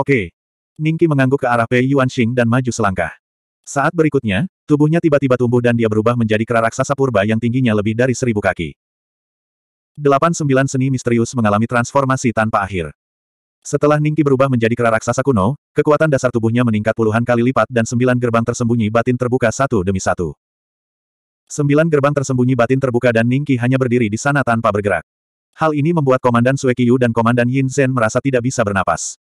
Oke. Ningki mengangguk ke arah Pei Yuanxing dan maju selangkah. Saat berikutnya, tubuhnya tiba-tiba tumbuh dan dia berubah menjadi kera raksasa purba yang tingginya lebih dari seribu kaki. Delapan sembilan seni misterius mengalami transformasi tanpa akhir. Setelah Ningki berubah menjadi kera raksasa kuno, kekuatan dasar tubuhnya meningkat puluhan kali lipat dan sembilan gerbang tersembunyi batin terbuka satu demi satu. Sembilan gerbang tersembunyi batin terbuka dan Ningki hanya berdiri di sana tanpa bergerak. Hal ini membuat Komandan Suekiyu dan Komandan Yin Zhen merasa tidak bisa bernapas.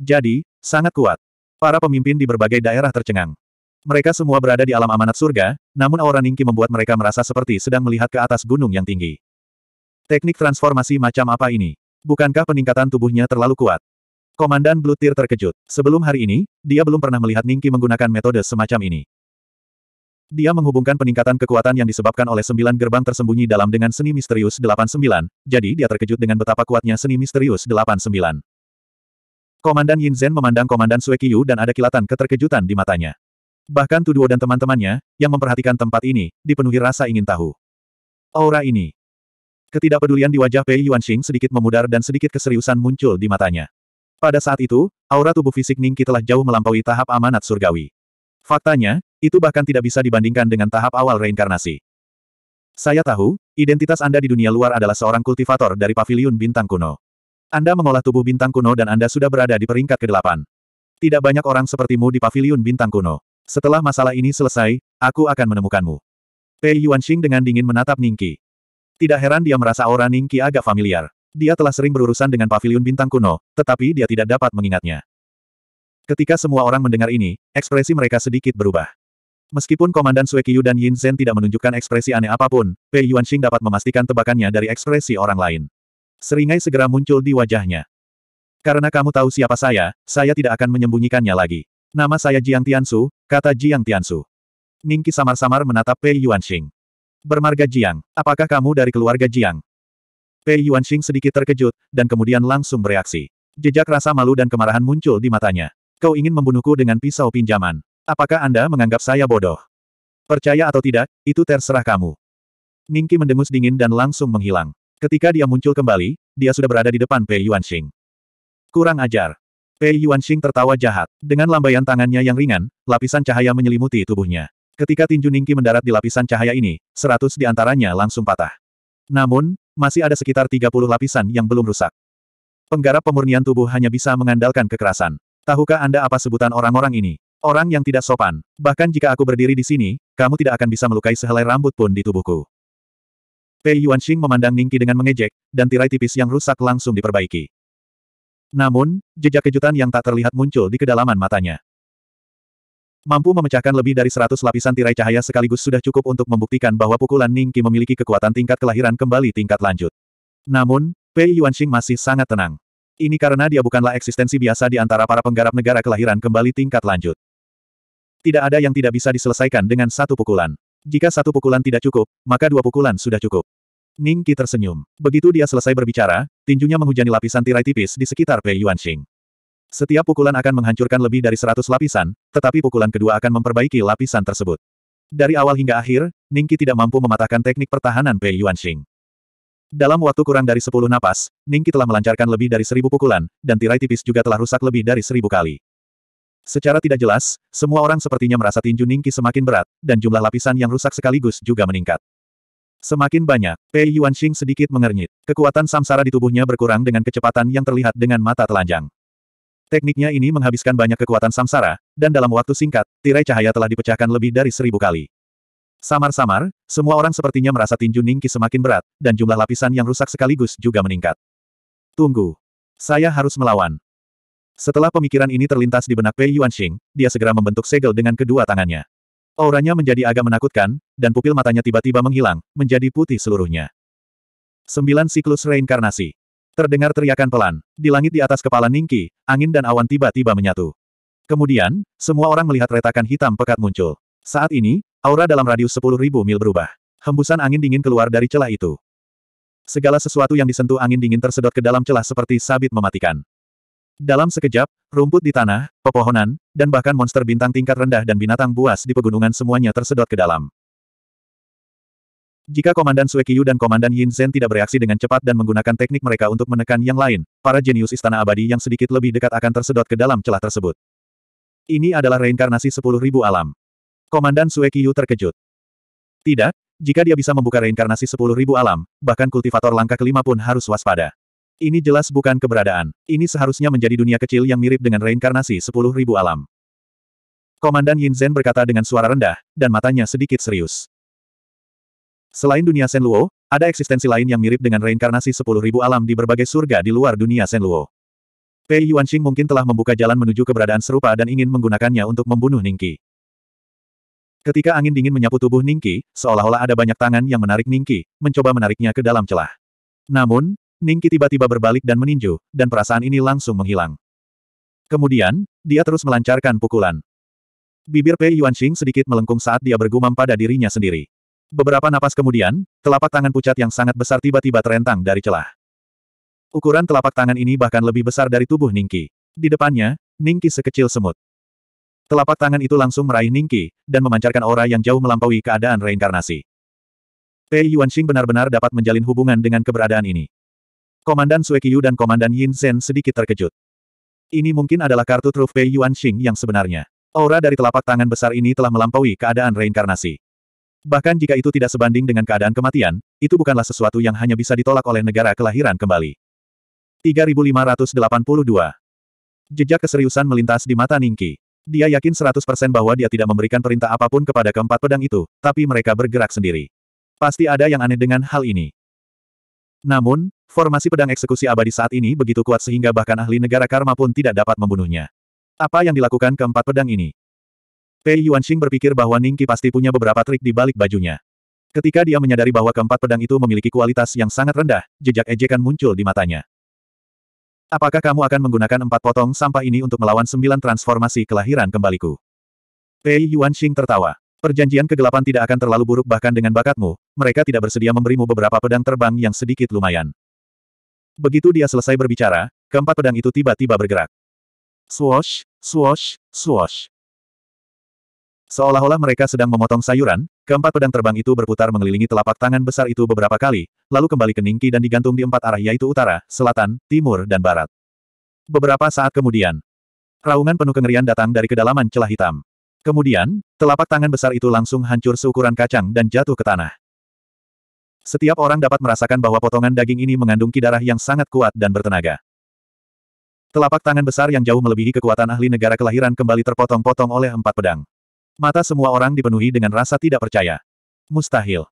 Jadi, sangat kuat. Para pemimpin di berbagai daerah tercengang. Mereka semua berada di alam amanat surga, namun aura Ningki membuat mereka merasa seperti sedang melihat ke atas gunung yang tinggi. Teknik transformasi macam apa ini? Bukankah peningkatan tubuhnya terlalu kuat? Komandan Blutir terkejut. Sebelum hari ini, dia belum pernah melihat Ningki menggunakan metode semacam ini. Dia menghubungkan peningkatan kekuatan yang disebabkan oleh sembilan gerbang tersembunyi dalam dengan seni misterius 89, jadi dia terkejut dengan betapa kuatnya seni misterius 89. Komandan Yin Zhen memandang Komandan Qiu dan ada kilatan keterkejutan di matanya. Bahkan Tuduo dan teman-temannya, yang memperhatikan tempat ini, dipenuhi rasa ingin tahu. Aura ini. Ketidakpedulian di wajah Pei Yuanxing sedikit memudar dan sedikit keseriusan muncul di matanya. Pada saat itu, aura tubuh fisik Ningki telah jauh melampaui tahap amanat surgawi. Faktanya, itu bahkan tidak bisa dibandingkan dengan tahap awal reinkarnasi. Saya tahu, identitas Anda di dunia luar adalah seorang kultivator dari paviliun bintang kuno. Anda mengolah tubuh bintang kuno dan Anda sudah berada di peringkat ke-8. Tidak banyak orang sepertimu di paviliun bintang kuno. Setelah masalah ini selesai, aku akan menemukanmu. Pei Yuanxing dengan dingin menatap Ningki. Tidak heran dia merasa aura Ningki agak familiar. Dia telah sering berurusan dengan paviliun bintang kuno, tetapi dia tidak dapat mengingatnya. Ketika semua orang mendengar ini, ekspresi mereka sedikit berubah. Meskipun Komandan Suekiyu dan Yin Zhen tidak menunjukkan ekspresi aneh apapun, Pei Yuanxing dapat memastikan tebakannya dari ekspresi orang lain. Seringai segera muncul di wajahnya. Karena kamu tahu siapa saya, saya tidak akan menyembunyikannya lagi. Nama saya Jiang Tiansu, kata Jiang Tiansu. Ningki samar-samar menatap Pei Yuanxing. Bermarga Jiang, apakah kamu dari keluarga Jiang? Pei Yuanxing sedikit terkejut, dan kemudian langsung bereaksi. Jejak rasa malu dan kemarahan muncul di matanya. Kau ingin membunuhku dengan pisau pinjaman. Apakah Anda menganggap saya bodoh? Percaya atau tidak, itu terserah kamu. Ningki mendengus dingin dan langsung menghilang. Ketika dia muncul kembali, dia sudah berada di depan Pei Yuanxing. Kurang ajar. Pei Yuanxing tertawa jahat. Dengan lambaian tangannya yang ringan, lapisan cahaya menyelimuti tubuhnya. Ketika tinju Ningki mendarat di lapisan cahaya ini, seratus di antaranya langsung patah. Namun, masih ada sekitar 30 lapisan yang belum rusak. Penggarap pemurnian tubuh hanya bisa mengandalkan kekerasan. Tahukah Anda apa sebutan orang-orang ini? Orang yang tidak sopan. Bahkan jika aku berdiri di sini, kamu tidak akan bisa melukai sehelai rambut pun di tubuhku. Pei Yuanxing memandang Ningki dengan mengejek, dan tirai tipis yang rusak langsung diperbaiki. Namun, jejak kejutan yang tak terlihat muncul di kedalaman matanya. Mampu memecahkan lebih dari seratus lapisan tirai cahaya sekaligus sudah cukup untuk membuktikan bahwa pukulan Ningki memiliki kekuatan tingkat kelahiran kembali tingkat lanjut. Namun, Pei Yuanxing masih sangat tenang. Ini karena dia bukanlah eksistensi biasa di antara para penggarap negara kelahiran kembali tingkat lanjut. Tidak ada yang tidak bisa diselesaikan dengan satu pukulan. Jika satu pukulan tidak cukup, maka dua pukulan sudah cukup. Ning Qi tersenyum. Begitu dia selesai berbicara, tinjunya menghujani lapisan tirai tipis di sekitar Pei Yuanxing. Setiap pukulan akan menghancurkan lebih dari seratus lapisan, tetapi pukulan kedua akan memperbaiki lapisan tersebut. Dari awal hingga akhir, Ning Qi tidak mampu mematahkan teknik pertahanan Pei Yuanxing. Dalam waktu kurang dari sepuluh napas, Ning Qi telah melancarkan lebih dari seribu pukulan, dan tirai tipis juga telah rusak lebih dari seribu kali. Secara tidak jelas, semua orang sepertinya merasa tinju Ningki semakin berat, dan jumlah lapisan yang rusak sekaligus juga meningkat. Semakin banyak, Pei Yuanxing sedikit mengernyit. Kekuatan samsara di tubuhnya berkurang dengan kecepatan yang terlihat dengan mata telanjang. Tekniknya ini menghabiskan banyak kekuatan samsara, dan dalam waktu singkat, tirai cahaya telah dipecahkan lebih dari seribu kali. Samar-samar, semua orang sepertinya merasa tinju Ningki semakin berat, dan jumlah lapisan yang rusak sekaligus juga meningkat. Tunggu. Saya harus melawan. Setelah pemikiran ini terlintas di benak Pei Yuanxing, dia segera membentuk segel dengan kedua tangannya. Auranya menjadi agak menakutkan, dan pupil matanya tiba-tiba menghilang, menjadi putih seluruhnya. Sembilan siklus reinkarnasi. Terdengar teriakan pelan. Di langit di atas kepala Ningki, angin dan awan tiba-tiba menyatu. Kemudian, semua orang melihat retakan hitam pekat muncul. Saat ini, aura dalam radius 10.000 mil berubah. Hembusan angin dingin keluar dari celah itu. Segala sesuatu yang disentuh angin dingin tersedot ke dalam celah seperti sabit mematikan. Dalam sekejap, rumput di tanah, pepohonan, dan bahkan monster bintang tingkat rendah dan binatang buas di pegunungan semuanya tersedot ke dalam. Jika Komandan Suekiyu dan Komandan Yin Zhen tidak bereaksi dengan cepat dan menggunakan teknik mereka untuk menekan yang lain, para jenius Istana Abadi yang sedikit lebih dekat akan tersedot ke dalam celah tersebut. Ini adalah reinkarnasi sepuluh ribu alam. Komandan Suekiyu terkejut. Tidak, jika dia bisa membuka reinkarnasi sepuluh ribu alam, bahkan kultivator langkah kelima pun harus waspada. Ini jelas bukan keberadaan. Ini seharusnya menjadi dunia kecil yang mirip dengan reinkarnasi sepuluh ribu alam. Komandan Yin Zhen berkata dengan suara rendah, dan matanya sedikit serius. Selain dunia Luo, ada eksistensi lain yang mirip dengan reinkarnasi sepuluh ribu alam di berbagai surga di luar dunia Luo. Pei Yuanxing mungkin telah membuka jalan menuju keberadaan serupa dan ingin menggunakannya untuk membunuh Ningki. Ketika angin dingin menyapu tubuh Ningki, seolah-olah ada banyak tangan yang menarik Ningki, mencoba menariknya ke dalam celah. Namun, Ningki tiba-tiba berbalik dan meninju, dan perasaan ini langsung menghilang. Kemudian, dia terus melancarkan pukulan. Bibir Pei Yuanxing sedikit melengkung saat dia bergumam pada dirinya sendiri. Beberapa napas kemudian, telapak tangan pucat yang sangat besar tiba-tiba terentang dari celah. Ukuran telapak tangan ini bahkan lebih besar dari tubuh Ningki. Di depannya, Ningki sekecil semut. Telapak tangan itu langsung meraih Ningki, dan memancarkan aura yang jauh melampaui keadaan reinkarnasi. Pei Yuanxing benar-benar dapat menjalin hubungan dengan keberadaan ini. Komandan Suekiyu dan Komandan Yin Zhen sedikit terkejut. Ini mungkin adalah kartu truf Pei Yuan Xing yang sebenarnya. Aura dari telapak tangan besar ini telah melampaui keadaan reinkarnasi. Bahkan jika itu tidak sebanding dengan keadaan kematian, itu bukanlah sesuatu yang hanya bisa ditolak oleh negara kelahiran kembali. 3582 Jejak keseriusan melintas di mata Ningki. Dia yakin 100% bahwa dia tidak memberikan perintah apapun kepada keempat pedang itu, tapi mereka bergerak sendiri. Pasti ada yang aneh dengan hal ini. Namun, formasi pedang eksekusi abadi saat ini begitu kuat sehingga bahkan ahli negara karma pun tidak dapat membunuhnya. Apa yang dilakukan keempat pedang ini? Pei Yuanxing berpikir bahwa Ningki pasti punya beberapa trik di balik bajunya. Ketika dia menyadari bahwa keempat pedang itu memiliki kualitas yang sangat rendah, jejak ejekan muncul di matanya. Apakah kamu akan menggunakan empat potong sampah ini untuk melawan sembilan transformasi kelahiran kembaliku? Pei Yuanxing tertawa. Perjanjian kegelapan tidak akan terlalu buruk bahkan dengan bakatmu, mereka tidak bersedia memberimu beberapa pedang terbang yang sedikit lumayan. Begitu dia selesai berbicara, keempat pedang itu tiba-tiba bergerak. Swash, swash, swash. Seolah-olah mereka sedang memotong sayuran, keempat pedang terbang itu berputar mengelilingi telapak tangan besar itu beberapa kali, lalu kembali ke Ningki dan digantung di empat arah yaitu utara, selatan, timur dan barat. Beberapa saat kemudian, raungan penuh kengerian datang dari kedalaman celah hitam. Kemudian, telapak tangan besar itu langsung hancur seukuran kacang dan jatuh ke tanah. Setiap orang dapat merasakan bahwa potongan daging ini mengandung kidarah yang sangat kuat dan bertenaga. Telapak tangan besar yang jauh melebihi kekuatan ahli negara kelahiran kembali terpotong-potong oleh empat pedang. Mata semua orang dipenuhi dengan rasa tidak percaya. Mustahil.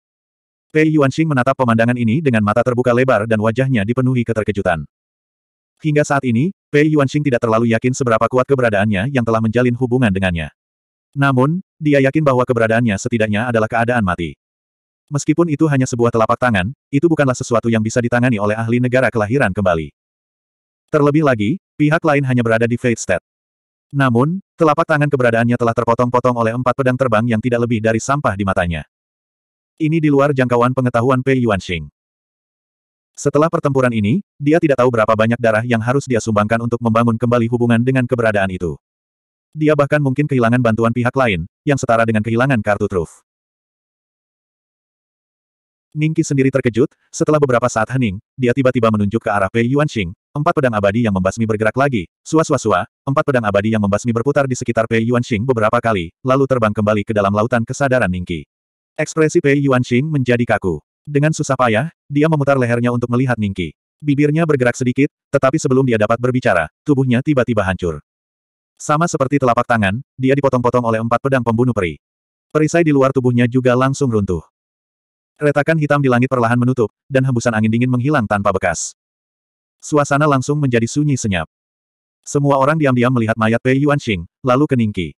Pei Yuanxing menatap pemandangan ini dengan mata terbuka lebar dan wajahnya dipenuhi keterkejutan. Hingga saat ini, Pei Yuanxing tidak terlalu yakin seberapa kuat keberadaannya yang telah menjalin hubungan dengannya. Namun, dia yakin bahwa keberadaannya setidaknya adalah keadaan mati. Meskipun itu hanya sebuah telapak tangan, itu bukanlah sesuatu yang bisa ditangani oleh ahli negara kelahiran kembali. Terlebih lagi, pihak lain hanya berada di Fate State. Namun, telapak tangan keberadaannya telah terpotong-potong oleh empat pedang terbang yang tidak lebih dari sampah di matanya. Ini di luar jangkauan pengetahuan Pei Yuanxing. Setelah pertempuran ini, dia tidak tahu berapa banyak darah yang harus dia sumbangkan untuk membangun kembali hubungan dengan keberadaan itu. Dia bahkan mungkin kehilangan bantuan pihak lain, yang setara dengan kehilangan kartu truf. Ningki sendiri terkejut, setelah beberapa saat hening, dia tiba-tiba menunjuk ke arah Pei Yuanxing, empat pedang abadi yang membasmi bergerak lagi, Suasua, suas empat pedang abadi yang membasmi berputar di sekitar Pei Yuanxing beberapa kali, lalu terbang kembali ke dalam lautan kesadaran Ningki. Ekspresi Pei Yuanxing menjadi kaku. Dengan susah payah, dia memutar lehernya untuk melihat Ningki. Bibirnya bergerak sedikit, tetapi sebelum dia dapat berbicara, tubuhnya tiba-tiba hancur. Sama seperti telapak tangan, dia dipotong-potong oleh empat pedang pembunuh peri. Perisai di luar tubuhnya juga langsung runtuh. Retakan hitam di langit perlahan menutup, dan hembusan angin dingin menghilang tanpa bekas. Suasana langsung menjadi sunyi senyap. Semua orang diam-diam melihat mayat Pei Yuanxing, lalu keningki.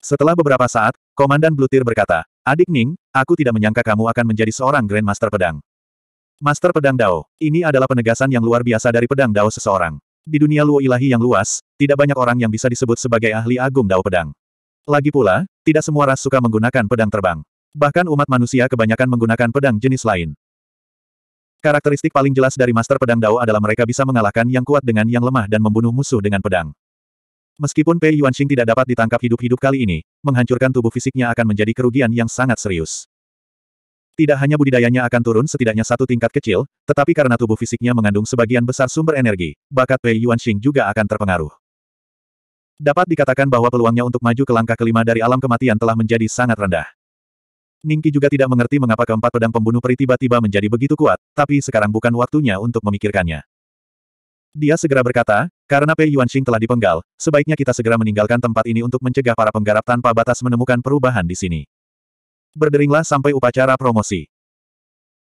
Setelah beberapa saat, Komandan Blutir berkata, Adik Ning, aku tidak menyangka kamu akan menjadi seorang Grandmaster Pedang. Master Pedang Dao, ini adalah penegasan yang luar biasa dari Pedang Dao seseorang. Di dunia Luo Ilahi yang luas, tidak banyak orang yang bisa disebut sebagai ahli agung dao pedang. Lagi pula, tidak semua ras suka menggunakan pedang terbang. Bahkan umat manusia kebanyakan menggunakan pedang jenis lain. Karakteristik paling jelas dari master pedang dao adalah mereka bisa mengalahkan yang kuat dengan yang lemah dan membunuh musuh dengan pedang. Meskipun Pei Yuanxing tidak dapat ditangkap hidup-hidup kali ini, menghancurkan tubuh fisiknya akan menjadi kerugian yang sangat serius. Tidak hanya budidayanya akan turun setidaknya satu tingkat kecil, tetapi karena tubuh fisiknya mengandung sebagian besar sumber energi, bakat Pei Yuanxing juga akan terpengaruh. Dapat dikatakan bahwa peluangnya untuk maju ke langkah kelima dari alam kematian telah menjadi sangat rendah. Ningki juga tidak mengerti mengapa keempat pedang pembunuh peri tiba-tiba menjadi begitu kuat, tapi sekarang bukan waktunya untuk memikirkannya. Dia segera berkata, karena Pei Yuanxing telah dipenggal, sebaiknya kita segera meninggalkan tempat ini untuk mencegah para penggarap tanpa batas menemukan perubahan di sini berderinglah sampai upacara promosi.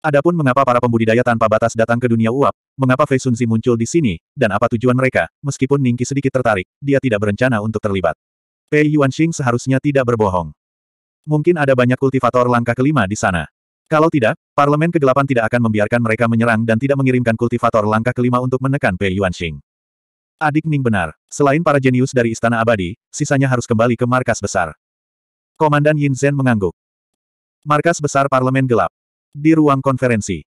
Adapun mengapa para pembudidaya tanpa batas datang ke dunia uap, mengapa Fei Sunzi muncul di sini, dan apa tujuan mereka, meskipun Ningki sedikit tertarik, dia tidak berencana untuk terlibat. Pei Yuanxing seharusnya tidak berbohong. Mungkin ada banyak kultivator langkah kelima di sana. Kalau tidak, Parlemen Kegelapan tidak akan membiarkan mereka menyerang dan tidak mengirimkan kultivator langkah kelima untuk menekan Pei Yuanxing. Adik Ning benar, selain para jenius dari Istana Abadi, sisanya harus kembali ke markas besar. Komandan Yin Zhen mengangguk. Markas Besar Parlemen Gelap. Di ruang konferensi.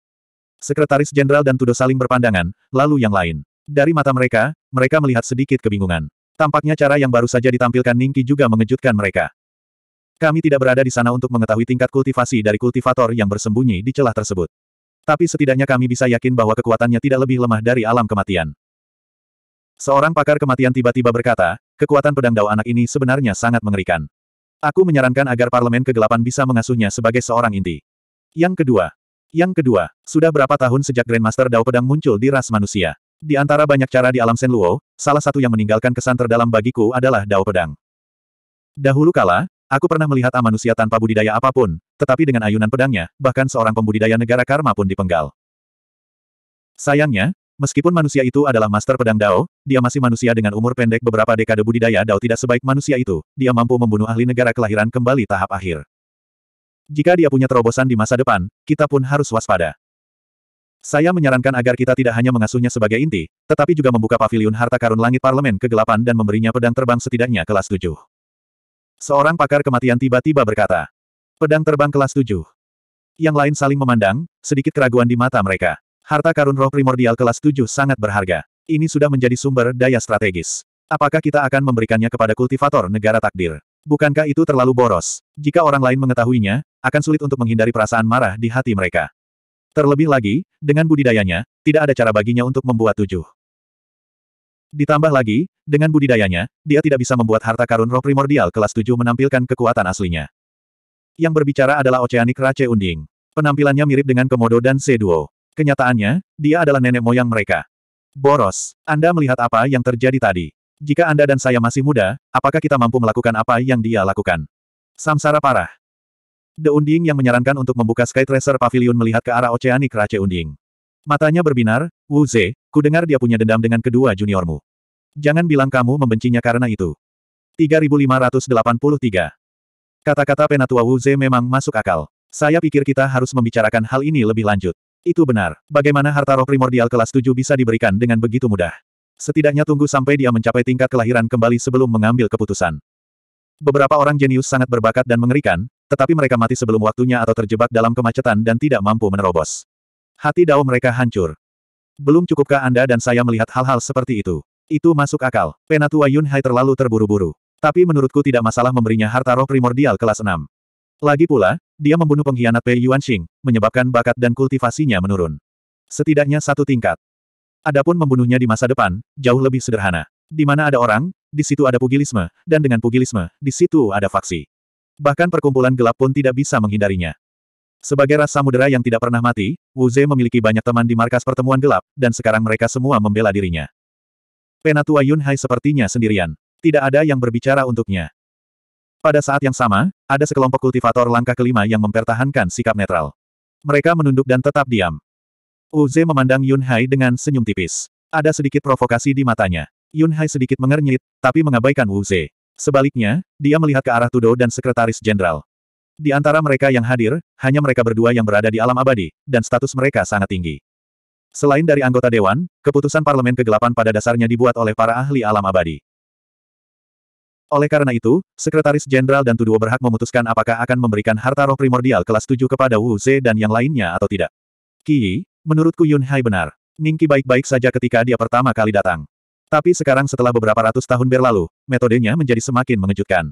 Sekretaris Jenderal dan Tudo saling berpandangan, lalu yang lain. Dari mata mereka, mereka melihat sedikit kebingungan. Tampaknya cara yang baru saja ditampilkan Ningki juga mengejutkan mereka. Kami tidak berada di sana untuk mengetahui tingkat kultivasi dari kultivator yang bersembunyi di celah tersebut. Tapi setidaknya kami bisa yakin bahwa kekuatannya tidak lebih lemah dari alam kematian. Seorang pakar kematian tiba-tiba berkata, kekuatan pedang dao anak ini sebenarnya sangat mengerikan. Aku menyarankan agar Parlemen Kegelapan bisa mengasuhnya sebagai seorang inti. Yang kedua. Yang kedua, sudah berapa tahun sejak Grandmaster Dao Pedang muncul di ras manusia? Di antara banyak cara di alam Senluo, salah satu yang meninggalkan kesan terdalam bagiku adalah Dao Pedang. Dahulu kala, Aku pernah melihat manusia tanpa budidaya apapun, tetapi dengan ayunan pedangnya, bahkan seorang pembudidaya negara karma pun dipenggal. Sayangnya, Meskipun manusia itu adalah master pedang Dao, dia masih manusia dengan umur pendek beberapa dekade budidaya Dao tidak sebaik manusia itu, dia mampu membunuh ahli negara kelahiran kembali tahap akhir. Jika dia punya terobosan di masa depan, kita pun harus waspada. Saya menyarankan agar kita tidak hanya mengasuhnya sebagai inti, tetapi juga membuka pavilion harta karun langit parlemen kegelapan dan memberinya pedang terbang setidaknya kelas 7. Seorang pakar kematian tiba-tiba berkata, pedang terbang kelas 7. Yang lain saling memandang, sedikit keraguan di mata mereka. Harta karun roh primordial kelas 7 sangat berharga. Ini sudah menjadi sumber daya strategis. Apakah kita akan memberikannya kepada kultivator negara takdir? Bukankah itu terlalu boros? Jika orang lain mengetahuinya, akan sulit untuk menghindari perasaan marah di hati mereka. Terlebih lagi, dengan budidayanya, tidak ada cara baginya untuk membuat tujuh. Ditambah lagi, dengan budidayanya, dia tidak bisa membuat harta karun roh primordial kelas tujuh menampilkan kekuatan aslinya. Yang berbicara adalah Oceanic Rache Unding. Penampilannya mirip dengan Komodo dan Seduo. Kenyataannya, dia adalah nenek moyang mereka. Boros, Anda melihat apa yang terjadi tadi. Jika Anda dan saya masih muda, apakah kita mampu melakukan apa yang dia lakukan? Samsara parah. The Unding yang menyarankan untuk membuka Sky Tracer Pavilion melihat ke arah Oceanic Race Unding. Matanya berbinar, Wu Ze, ku dengar dia punya dendam dengan kedua juniormu. Jangan bilang kamu membencinya karena itu. 3583 Kata-kata penatua Wu Ze memang masuk akal. Saya pikir kita harus membicarakan hal ini lebih lanjut. Itu benar. Bagaimana harta roh primordial kelas 7 bisa diberikan dengan begitu mudah? Setidaknya tunggu sampai dia mencapai tingkat kelahiran kembali sebelum mengambil keputusan. Beberapa orang jenius sangat berbakat dan mengerikan, tetapi mereka mati sebelum waktunya atau terjebak dalam kemacetan dan tidak mampu menerobos. Hati dao mereka hancur. Belum cukupkah Anda dan saya melihat hal-hal seperti itu? Itu masuk akal. Penatua Yun Hai terlalu terburu-buru. Tapi menurutku tidak masalah memberinya harta roh primordial kelas 6. Lagi pula, dia membunuh pengkhianat Pei Yuanxing, menyebabkan bakat dan kultivasinya menurun. Setidaknya satu tingkat. Adapun membunuhnya di masa depan, jauh lebih sederhana. Di mana ada orang, di situ ada pugilisme, dan dengan pugilisme, di situ ada faksi. Bahkan perkumpulan gelap pun tidak bisa menghindarinya. Sebagai ras samudera yang tidak pernah mati, Wu Zhe memiliki banyak teman di markas pertemuan gelap, dan sekarang mereka semua membela dirinya. Penatua Yun Hai sepertinya sendirian. Tidak ada yang berbicara untuknya. Pada saat yang sama, ada sekelompok kultivator langkah kelima yang mempertahankan sikap netral. Mereka menunduk dan tetap diam. Uze memandang Yun Hai dengan senyum tipis. Ada sedikit provokasi di matanya. Yun Hai sedikit mengernyit, tapi mengabaikan Uze. Sebaliknya, dia melihat ke arah Tudo dan Sekretaris Jenderal. Di antara mereka yang hadir, hanya mereka berdua yang berada di alam abadi, dan status mereka sangat tinggi. Selain dari anggota dewan, keputusan parlemen kegelapan pada dasarnya dibuat oleh para ahli alam abadi. Oleh karena itu, Sekretaris Jenderal dan Tuduo berhak memutuskan apakah akan memberikan harta roh primordial kelas 7 kepada Wu Ze dan yang lainnya atau tidak. Ki, menurutku Yun Hai benar. Ningki baik-baik saja ketika dia pertama kali datang. Tapi sekarang setelah beberapa ratus tahun berlalu, metodenya menjadi semakin mengejutkan.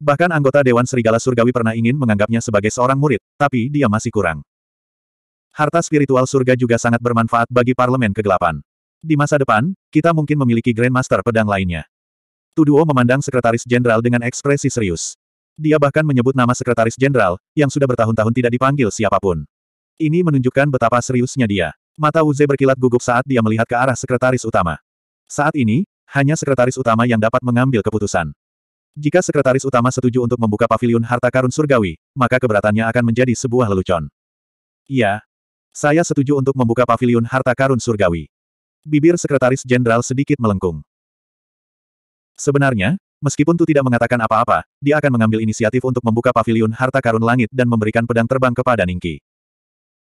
Bahkan anggota Dewan Serigala Surgawi pernah ingin menganggapnya sebagai seorang murid, tapi dia masih kurang. Harta spiritual surga juga sangat bermanfaat bagi parlemen kegelapan. Di masa depan, kita mungkin memiliki Grandmaster pedang lainnya. Tuduo memandang Sekretaris Jenderal dengan ekspresi serius. Dia bahkan menyebut nama Sekretaris Jenderal, yang sudah bertahun-tahun tidak dipanggil siapapun. Ini menunjukkan betapa seriusnya dia. Mata Uze berkilat gugup saat dia melihat ke arah Sekretaris Utama. Saat ini, hanya Sekretaris Utama yang dapat mengambil keputusan. Jika Sekretaris Utama setuju untuk membuka pavilion harta karun surgawi, maka keberatannya akan menjadi sebuah lelucon. Iya. Saya setuju untuk membuka pavilion harta karun surgawi. Bibir Sekretaris Jenderal sedikit melengkung. Sebenarnya, meskipun Tu tidak mengatakan apa-apa, dia akan mengambil inisiatif untuk membuka pavilion harta karun langit dan memberikan pedang terbang kepada Ningki.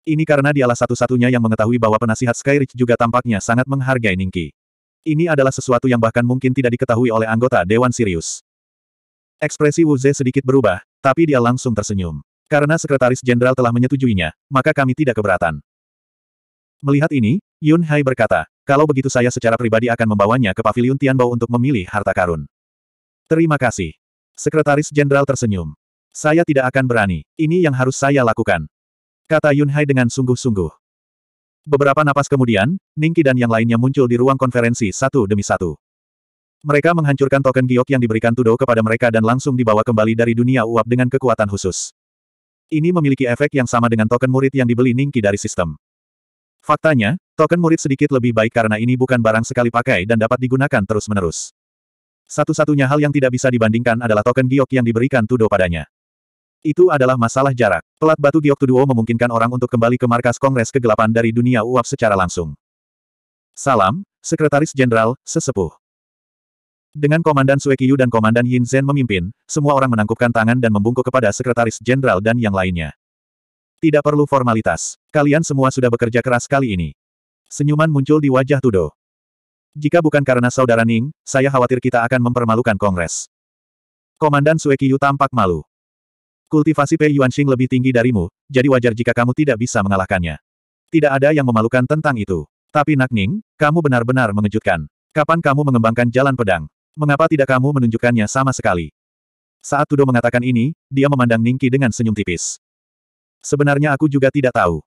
Ini karena dialah satu-satunya yang mengetahui bahwa penasihat Skyreach juga tampaknya sangat menghargai Ningki. Ini adalah sesuatu yang bahkan mungkin tidak diketahui oleh anggota Dewan Sirius. Ekspresi Wu Ze sedikit berubah, tapi dia langsung tersenyum. Karena Sekretaris Jenderal telah menyetujuinya, maka kami tidak keberatan. Melihat ini, Yun Hai berkata, kalau begitu saya secara pribadi akan membawanya ke Paviliun Tianbao untuk memilih harta karun. Terima kasih. Sekretaris Jenderal tersenyum. Saya tidak akan berani, ini yang harus saya lakukan. Kata Yun Hai dengan sungguh-sungguh. Beberapa napas kemudian, Ningki dan yang lainnya muncul di ruang konferensi satu demi satu. Mereka menghancurkan token giok yang diberikan Tudo kepada mereka dan langsung dibawa kembali dari dunia uap dengan kekuatan khusus. Ini memiliki efek yang sama dengan token murid yang dibeli Ningki dari sistem. Faktanya, token murid sedikit lebih baik karena ini bukan barang sekali pakai dan dapat digunakan terus-menerus. Satu-satunya hal yang tidak bisa dibandingkan adalah token giok yang diberikan Tudo padanya. Itu adalah masalah jarak. Pelat batu giok Tuduo memungkinkan orang untuk kembali ke markas Kongres Kegelapan dari dunia uap secara langsung. Salam, Sekretaris Jenderal, Sesepuh. Dengan Komandan Suekiyu dan Komandan Yin Zhen memimpin, semua orang menangkupkan tangan dan membungkuk kepada Sekretaris Jenderal dan yang lainnya. Tidak perlu formalitas. Kalian semua sudah bekerja keras kali ini. Senyuman muncul di wajah Tudo. Jika bukan karena saudara Ning, saya khawatir kita akan mempermalukan Kongres. Komandan Suekiyu tampak malu. Kultivasi Pei Yuanxing lebih tinggi darimu, jadi wajar jika kamu tidak bisa mengalahkannya. Tidak ada yang memalukan tentang itu. Tapi Nak Ning, kamu benar-benar mengejutkan. Kapan kamu mengembangkan jalan pedang? Mengapa tidak kamu menunjukkannya sama sekali? Saat Tudo mengatakan ini, dia memandang Ningki dengan senyum tipis. Sebenarnya aku juga tidak tahu.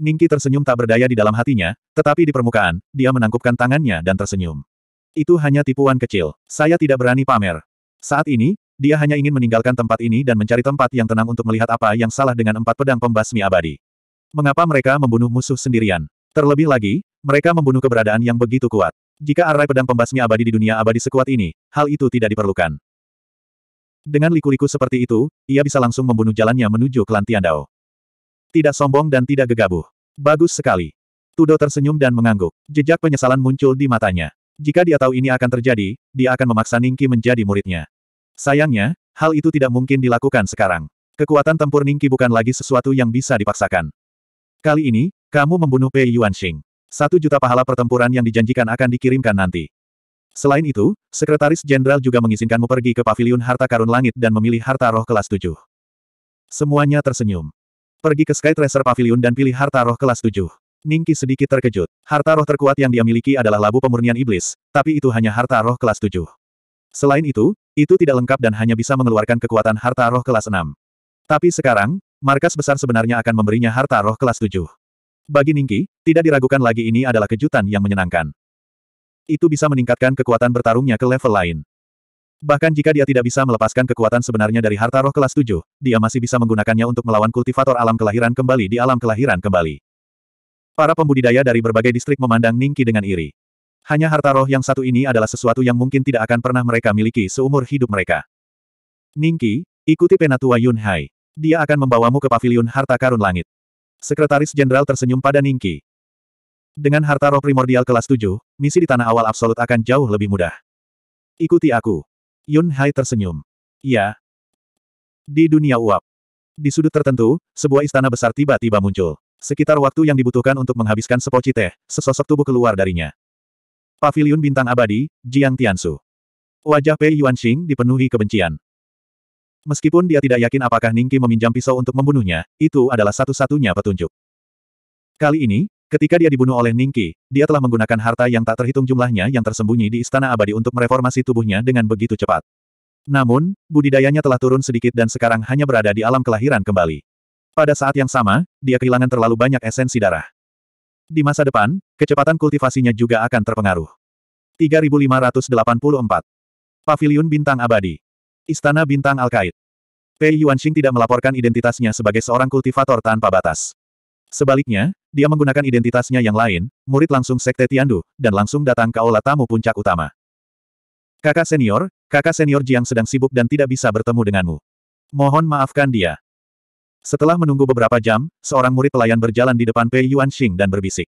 Ningki tersenyum tak berdaya di dalam hatinya, tetapi di permukaan, dia menangkupkan tangannya dan tersenyum. Itu hanya tipuan kecil. Saya tidak berani pamer. Saat ini, dia hanya ingin meninggalkan tempat ini dan mencari tempat yang tenang untuk melihat apa yang salah dengan empat pedang pembasmi abadi. Mengapa mereka membunuh musuh sendirian? Terlebih lagi, mereka membunuh keberadaan yang begitu kuat. Jika arai pedang pembasmi abadi di dunia abadi sekuat ini, hal itu tidak diperlukan. Dengan liku-liku seperti itu, ia bisa langsung membunuh jalannya menuju klan Dao. Tidak sombong dan tidak gegabah. Bagus sekali. Tudo tersenyum dan mengangguk. Jejak penyesalan muncul di matanya. Jika dia tahu ini akan terjadi, dia akan memaksa Ningki menjadi muridnya. Sayangnya, hal itu tidak mungkin dilakukan sekarang. Kekuatan tempur Ningki bukan lagi sesuatu yang bisa dipaksakan. Kali ini, kamu membunuh Pei Yuanxing. Satu juta pahala pertempuran yang dijanjikan akan dikirimkan nanti. Selain itu, Sekretaris Jenderal juga mengizinkanmu pergi ke Paviliun Harta Karun Langit dan memilih Harta Roh kelas 7. Semuanya tersenyum. Pergi ke Sky Tracer Paviliun dan pilih Harta Roh kelas 7. Ningki sedikit terkejut. Harta roh terkuat yang dia miliki adalah labu pemurnian iblis, tapi itu hanya harta roh kelas 7. Selain itu, itu tidak lengkap dan hanya bisa mengeluarkan kekuatan harta roh kelas 6. Tapi sekarang, markas besar sebenarnya akan memberinya harta roh kelas 7. Bagi Ningki, tidak diragukan lagi ini adalah kejutan yang menyenangkan itu bisa meningkatkan kekuatan bertarungnya ke level lain. Bahkan jika dia tidak bisa melepaskan kekuatan sebenarnya dari harta roh kelas 7, dia masih bisa menggunakannya untuk melawan kultivator alam kelahiran kembali di alam kelahiran kembali. Para pembudidaya dari berbagai distrik memandang Ningki dengan iri. Hanya harta roh yang satu ini adalah sesuatu yang mungkin tidak akan pernah mereka miliki seumur hidup mereka. Ningki, ikuti Penatua Yun Hai. Dia akan membawamu ke paviliun harta karun langit. Sekretaris Jenderal tersenyum pada Ningki. Dengan harta roh primordial kelas 7, misi di tanah awal absolut akan jauh lebih mudah. Ikuti aku. Yun Hai tersenyum. Ya. Di dunia uap. Di sudut tertentu, sebuah istana besar tiba-tiba muncul. Sekitar waktu yang dibutuhkan untuk menghabiskan sepoci teh, sesosok tubuh keluar darinya. Pavilion Bintang Abadi, Jiang Tiansu. Wajah Pei Yuanxing dipenuhi kebencian. Meskipun dia tidak yakin apakah Ningki meminjam pisau untuk membunuhnya, itu adalah satu-satunya petunjuk. Kali ini, Ketika dia dibunuh oleh Ningki, dia telah menggunakan harta yang tak terhitung jumlahnya yang tersembunyi di Istana Abadi untuk mereformasi tubuhnya dengan begitu cepat. Namun, budidayanya telah turun sedikit dan sekarang hanya berada di alam kelahiran kembali. Pada saat yang sama, dia kehilangan terlalu banyak esensi darah. Di masa depan, kecepatan kultivasinya juga akan terpengaruh. 3584. Paviliun Bintang Abadi. Istana Bintang Alkait. Pei Yuanxing tidak melaporkan identitasnya sebagai seorang kultivator tanpa batas. Sebaliknya, dia menggunakan identitasnya yang lain, murid langsung Sekte Tiandu, dan langsung datang ke aula tamu puncak utama. Kakak senior, kakak senior Jiang sedang sibuk dan tidak bisa bertemu denganmu. Mohon maafkan dia. Setelah menunggu beberapa jam, seorang murid pelayan berjalan di depan Pei Yuanxing dan berbisik.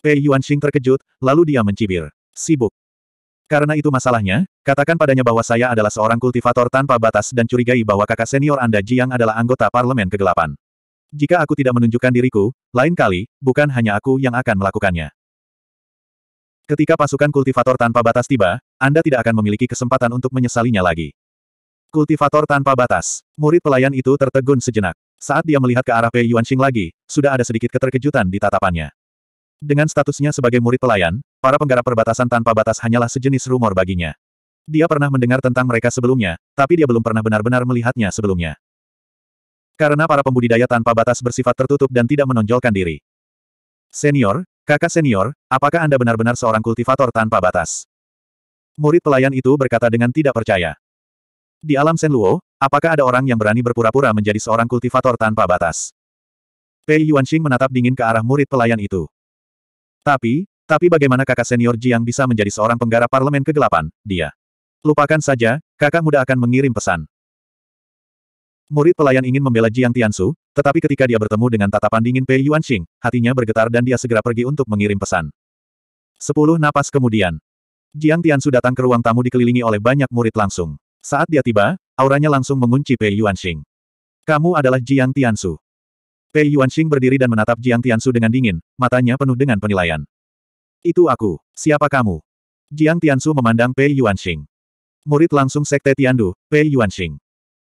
Pei Yuanxing terkejut, lalu dia mencibir. Sibuk. Karena itu masalahnya, katakan padanya bahwa saya adalah seorang kultivator tanpa batas dan curigai bahwa kakak senior Anda Jiang adalah anggota parlemen kegelapan. Jika aku tidak menunjukkan diriku, lain kali, bukan hanya aku yang akan melakukannya. Ketika pasukan kultivator tanpa batas tiba, Anda tidak akan memiliki kesempatan untuk menyesalinya lagi. Kultivator tanpa batas. Murid pelayan itu tertegun sejenak. Saat dia melihat ke arah Pei Yuanxing lagi, sudah ada sedikit keterkejutan di tatapannya. Dengan statusnya sebagai murid pelayan, para penggarap perbatasan tanpa batas hanyalah sejenis rumor baginya. Dia pernah mendengar tentang mereka sebelumnya, tapi dia belum pernah benar-benar melihatnya sebelumnya. Karena para pembudidaya tanpa batas bersifat tertutup dan tidak menonjolkan diri. Senior, kakak senior, apakah Anda benar-benar seorang kultivator tanpa batas? Murid pelayan itu berkata dengan tidak percaya. Di alam Sen Luo, apakah ada orang yang berani berpura-pura menjadi seorang kultivator tanpa batas? Pei Yuanxing menatap dingin ke arah murid pelayan itu. Tapi, tapi bagaimana kakak senior Jiang bisa menjadi seorang penggarap parlemen kegelapan, dia? Lupakan saja, kakak muda akan mengirim pesan. Murid pelayan ingin membela Jiang Tiansu, tetapi ketika dia bertemu dengan tatapan dingin Pei Yuanxing, hatinya bergetar dan dia segera pergi untuk mengirim pesan. Sepuluh napas kemudian, Jiang Tiansu datang ke ruang tamu dikelilingi oleh banyak murid langsung. Saat dia tiba, auranya langsung mengunci Pei Yuanxing. Kamu adalah Jiang Tiansu. Pei Yuanxing berdiri dan menatap Jiang Tiansu dengan dingin, matanya penuh dengan penilaian. Itu aku, siapa kamu? Jiang Tiansu memandang Pei Yuanxing. Murid langsung Sekte Tiandu, Pei Yuanxing.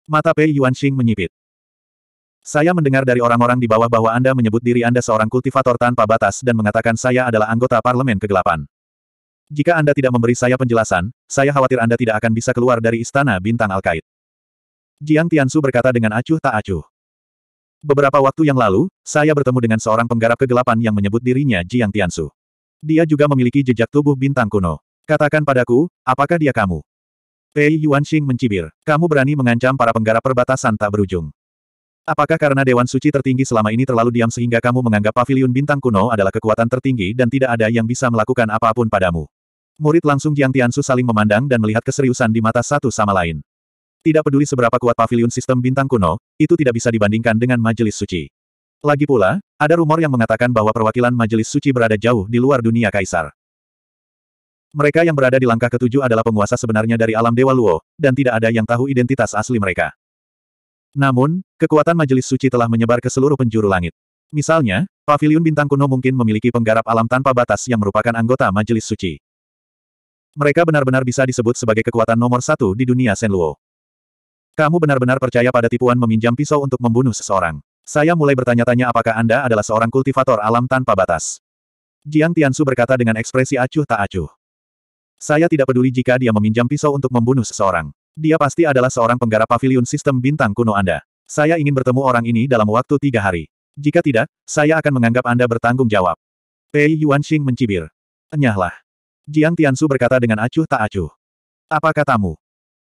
Mata Pei Yuanxing menyipit. Saya mendengar dari orang-orang di bawah bahwa Anda menyebut diri Anda seorang kultivator tanpa batas dan mengatakan saya adalah anggota parlemen kegelapan. Jika Anda tidak memberi saya penjelasan, saya khawatir Anda tidak akan bisa keluar dari istana bintang Alkait. Jiang Tiansu berkata dengan acuh tak acuh. Beberapa waktu yang lalu, saya bertemu dengan seorang penggarap kegelapan yang menyebut dirinya Jiang Tiansu. Dia juga memiliki jejak tubuh bintang kuno. Katakan padaku, apakah dia kamu? Fei Yuanxing mencibir. Kamu berani mengancam para penggarap perbatasan tak berujung. Apakah karena Dewan Suci tertinggi selama ini terlalu diam sehingga kamu menganggap paviliun bintang kuno adalah kekuatan tertinggi dan tidak ada yang bisa melakukan apapun padamu? Murid langsung Jiang Tiansu saling memandang dan melihat keseriusan di mata satu sama lain. Tidak peduli seberapa kuat paviliun sistem bintang kuno, itu tidak bisa dibandingkan dengan majelis suci. Lagi pula, ada rumor yang mengatakan bahwa perwakilan majelis suci berada jauh di luar dunia kaisar. Mereka yang berada di langkah ketujuh adalah penguasa sebenarnya dari alam Dewa Luo, dan tidak ada yang tahu identitas asli mereka. Namun, kekuatan majelis suci telah menyebar ke seluruh penjuru langit. Misalnya, paviliun bintang kuno mungkin memiliki penggarap alam tanpa batas yang merupakan anggota majelis suci. Mereka benar-benar bisa disebut sebagai kekuatan nomor satu di dunia Sen Luo. Kamu benar-benar percaya pada tipuan meminjam pisau untuk membunuh seseorang. Saya mulai bertanya-tanya apakah Anda adalah seorang kultivator alam tanpa batas. Jiang Tiansu berkata dengan ekspresi acuh tak acuh. Saya tidak peduli jika dia meminjam pisau untuk membunuh seseorang. Dia pasti adalah seorang penggarap pavilion sistem bintang kuno Anda. Saya ingin bertemu orang ini dalam waktu tiga hari. Jika tidak, saya akan menganggap Anda bertanggung jawab. Pei Yuanxing mencibir. Enyahlah. Jiang Tiansu berkata dengan acuh tak acuh. Apa katamu?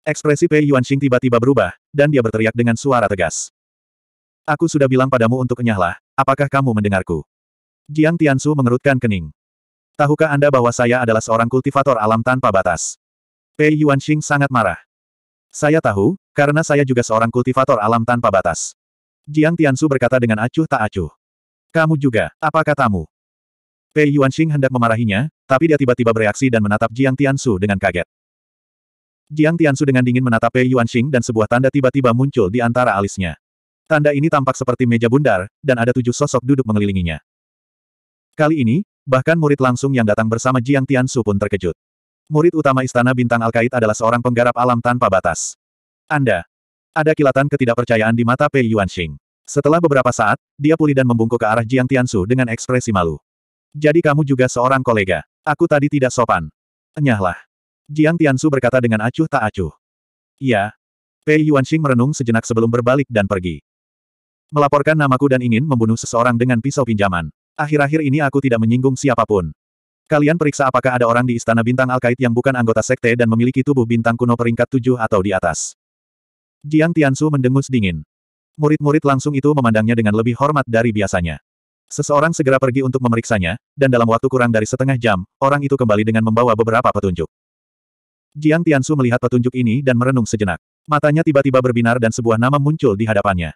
Ekspresi Pei Yuanxing tiba-tiba berubah, dan dia berteriak dengan suara tegas. Aku sudah bilang padamu untuk enyahlah, apakah kamu mendengarku? Jiang Tiansu mengerutkan kening. Tahukah Anda bahwa saya adalah seorang kultivator alam tanpa batas? Pei Yuanxing sangat marah. Saya tahu, karena saya juga seorang kultivator alam tanpa batas. Jiang Tianshu berkata dengan acuh tak acuh. Kamu juga, apa katamu? Pei Yuanxing hendak memarahinya, tapi dia tiba-tiba bereaksi dan menatap Jiang Tianshu dengan kaget. Jiang Tianshu dengan dingin menatap Pei Yuanxing dan sebuah tanda tiba-tiba muncul di antara alisnya. Tanda ini tampak seperti meja bundar, dan ada tujuh sosok duduk mengelilinginya. Kali ini, Bahkan murid langsung yang datang bersama Jiang Tiansu pun terkejut. Murid utama Istana Bintang Alkait adalah seorang penggarap alam tanpa batas. Anda. Ada kilatan ketidakpercayaan di mata Pei Yuan Yuanxing. Setelah beberapa saat, dia pulih dan membungkuk ke arah Jiang Tiansu dengan ekspresi malu. Jadi kamu juga seorang kolega. Aku tadi tidak sopan. Enyahlah. Jiang Tiansu berkata dengan acuh tak acuh. Iya. Pei Yuan Yuanxing merenung sejenak sebelum berbalik dan pergi. Melaporkan namaku dan ingin membunuh seseorang dengan pisau pinjaman. Akhir-akhir ini aku tidak menyinggung siapapun. Kalian periksa apakah ada orang di Istana Bintang Alkait yang bukan anggota sekte dan memiliki tubuh bintang kuno peringkat tujuh atau di atas. Jiang Tiansu mendengus dingin. Murid-murid langsung itu memandangnya dengan lebih hormat dari biasanya. Seseorang segera pergi untuk memeriksanya, dan dalam waktu kurang dari setengah jam, orang itu kembali dengan membawa beberapa petunjuk. Jiang Tiansu melihat petunjuk ini dan merenung sejenak. Matanya tiba-tiba berbinar dan sebuah nama muncul di hadapannya.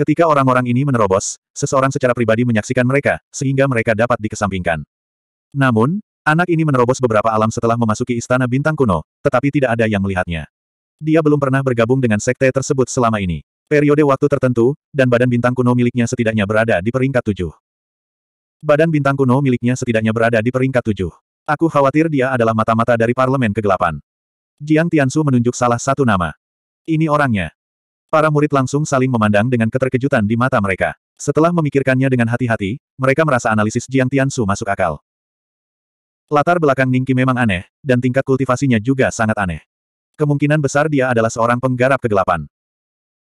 Ketika orang-orang ini menerobos, seseorang secara pribadi menyaksikan mereka, sehingga mereka dapat dikesampingkan. Namun, anak ini menerobos beberapa alam setelah memasuki istana bintang kuno, tetapi tidak ada yang melihatnya. Dia belum pernah bergabung dengan sekte tersebut selama ini. Periode waktu tertentu, dan badan bintang kuno miliknya setidaknya berada di peringkat tujuh. Badan bintang kuno miliknya setidaknya berada di peringkat tujuh. Aku khawatir dia adalah mata-mata dari parlemen kegelapan. Jiang Tiansu menunjuk salah satu nama. Ini orangnya. Para murid langsung saling memandang dengan keterkejutan di mata mereka. Setelah memikirkannya dengan hati-hati, mereka merasa analisis Jiang Tiansu masuk akal. Latar belakang Ningki memang aneh, dan tingkat kultivasinya juga sangat aneh. Kemungkinan besar dia adalah seorang penggarap kegelapan.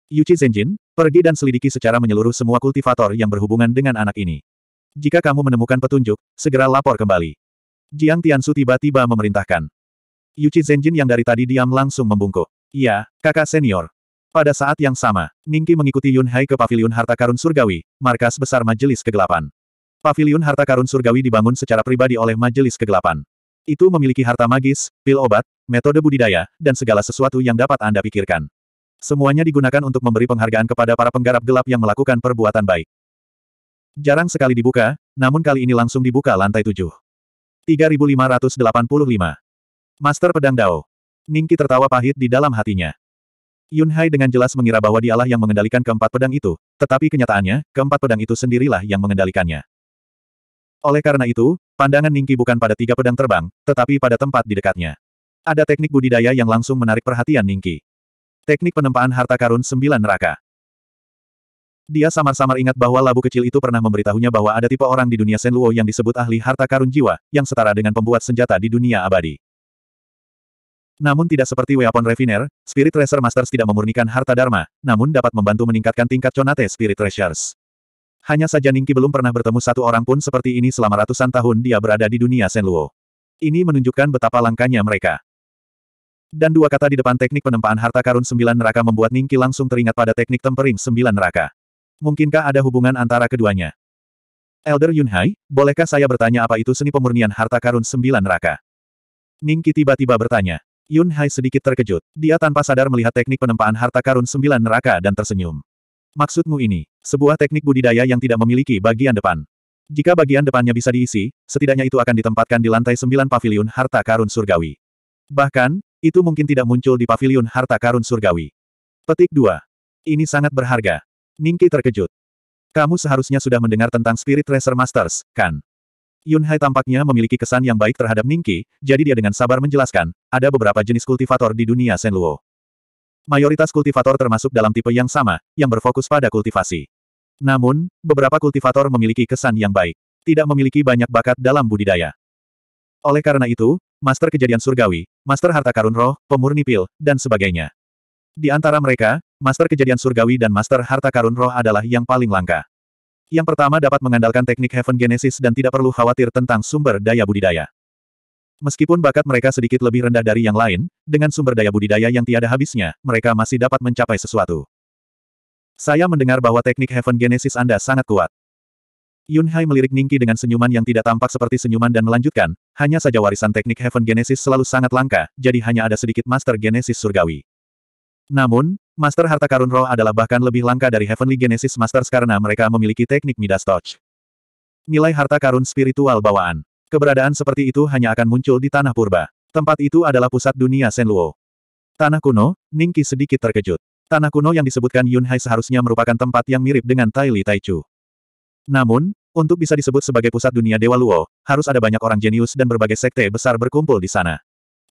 Yuchi Zenjin, pergi dan selidiki secara menyeluruh semua kultivator yang berhubungan dengan anak ini. Jika kamu menemukan petunjuk, segera lapor kembali. Jiang Tiansu tiba-tiba memerintahkan. Yuchi Zenjin yang dari tadi diam langsung membungkuk. Iya, kakak senior. Pada saat yang sama, Ningki mengikuti Yun Hai ke Paviliun Harta Karun Surgawi, markas besar Majelis Kegelapan. Paviliun Harta Karun Surgawi dibangun secara pribadi oleh Majelis Kegelapan. Itu memiliki harta magis, pil obat, metode budidaya, dan segala sesuatu yang dapat Anda pikirkan. Semuanya digunakan untuk memberi penghargaan kepada para penggarap gelap yang melakukan perbuatan baik. Jarang sekali dibuka, namun kali ini langsung dibuka lantai 7. 3585. Master Pedang Dao. Ningki tertawa pahit di dalam hatinya. Yun Hai dengan jelas mengira bahwa dialah yang mengendalikan keempat pedang itu, tetapi kenyataannya, keempat pedang itu sendirilah yang mengendalikannya. Oleh karena itu, pandangan Ningki bukan pada tiga pedang terbang, tetapi pada tempat di dekatnya. Ada teknik budidaya yang langsung menarik perhatian Ningki. Teknik penempaan harta karun sembilan neraka. Dia samar-samar ingat bahwa labu kecil itu pernah memberitahunya bahwa ada tipe orang di dunia Sen Luo yang disebut ahli harta karun jiwa, yang setara dengan pembuat senjata di dunia abadi. Namun tidak seperti Weapon Refiner, Spirit Tracer Masters tidak memurnikan harta Dharma, namun dapat membantu meningkatkan tingkat Conate Spirit Treasures. Hanya saja Ningki belum pernah bertemu satu orang pun seperti ini selama ratusan tahun dia berada di dunia Senluo. Ini menunjukkan betapa langkanya mereka. Dan dua kata di depan teknik penempaan harta karun sembilan neraka membuat Ningki langsung teringat pada teknik tempering sembilan neraka. Mungkinkah ada hubungan antara keduanya? Elder Yunhai, bolehkah saya bertanya apa itu seni pemurnian harta karun sembilan neraka? Ningki tiba-tiba bertanya. Yun Hai sedikit terkejut. Dia tanpa sadar melihat teknik penempaan harta karun sembilan neraka dan tersenyum. Maksudmu ini, sebuah teknik budidaya yang tidak memiliki bagian depan. Jika bagian depannya bisa diisi, setidaknya itu akan ditempatkan di lantai sembilan pavilion harta karun surgawi. Bahkan, itu mungkin tidak muncul di pavilion harta karun surgawi. Petik 2. Ini sangat berharga. Ningki terkejut. Kamu seharusnya sudah mendengar tentang Spirit Racer Masters, kan? Yun Hai tampaknya memiliki kesan yang baik terhadap Ningki, jadi dia dengan sabar menjelaskan, ada beberapa jenis kultivator di dunia Senluo. Mayoritas kultivator termasuk dalam tipe yang sama, yang berfokus pada kultivasi. Namun, beberapa kultivator memiliki kesan yang baik. Tidak memiliki banyak bakat dalam budidaya. Oleh karena itu, Master Kejadian Surgawi, Master Harta Karun Roh, Pemurni Pil, dan sebagainya. Di antara mereka, Master Kejadian Surgawi dan Master Harta Karun Roh adalah yang paling langka. Yang pertama dapat mengandalkan teknik Heaven Genesis dan tidak perlu khawatir tentang sumber daya budidaya. Meskipun bakat mereka sedikit lebih rendah dari yang lain, dengan sumber daya budidaya yang tiada habisnya, mereka masih dapat mencapai sesuatu. Saya mendengar bahwa teknik Heaven Genesis Anda sangat kuat. Yun Hai melirik Ningki dengan senyuman yang tidak tampak seperti senyuman dan melanjutkan, hanya saja warisan teknik Heaven Genesis selalu sangat langka, jadi hanya ada sedikit Master Genesis surgawi. Namun, Master Harta Karun Roh adalah bahkan lebih langka dari Heavenly Genesis Masters karena mereka memiliki teknik Midas Touch. Nilai harta karun spiritual bawaan. Keberadaan seperti itu hanya akan muncul di Tanah Purba. Tempat itu adalah pusat dunia Senluo. Tanah kuno, Ningki sedikit terkejut. Tanah kuno yang disebutkan Yunhai seharusnya merupakan tempat yang mirip dengan Tai Taichu. Namun, untuk bisa disebut sebagai pusat dunia Dewa Luo, harus ada banyak orang jenius dan berbagai sekte besar berkumpul di sana.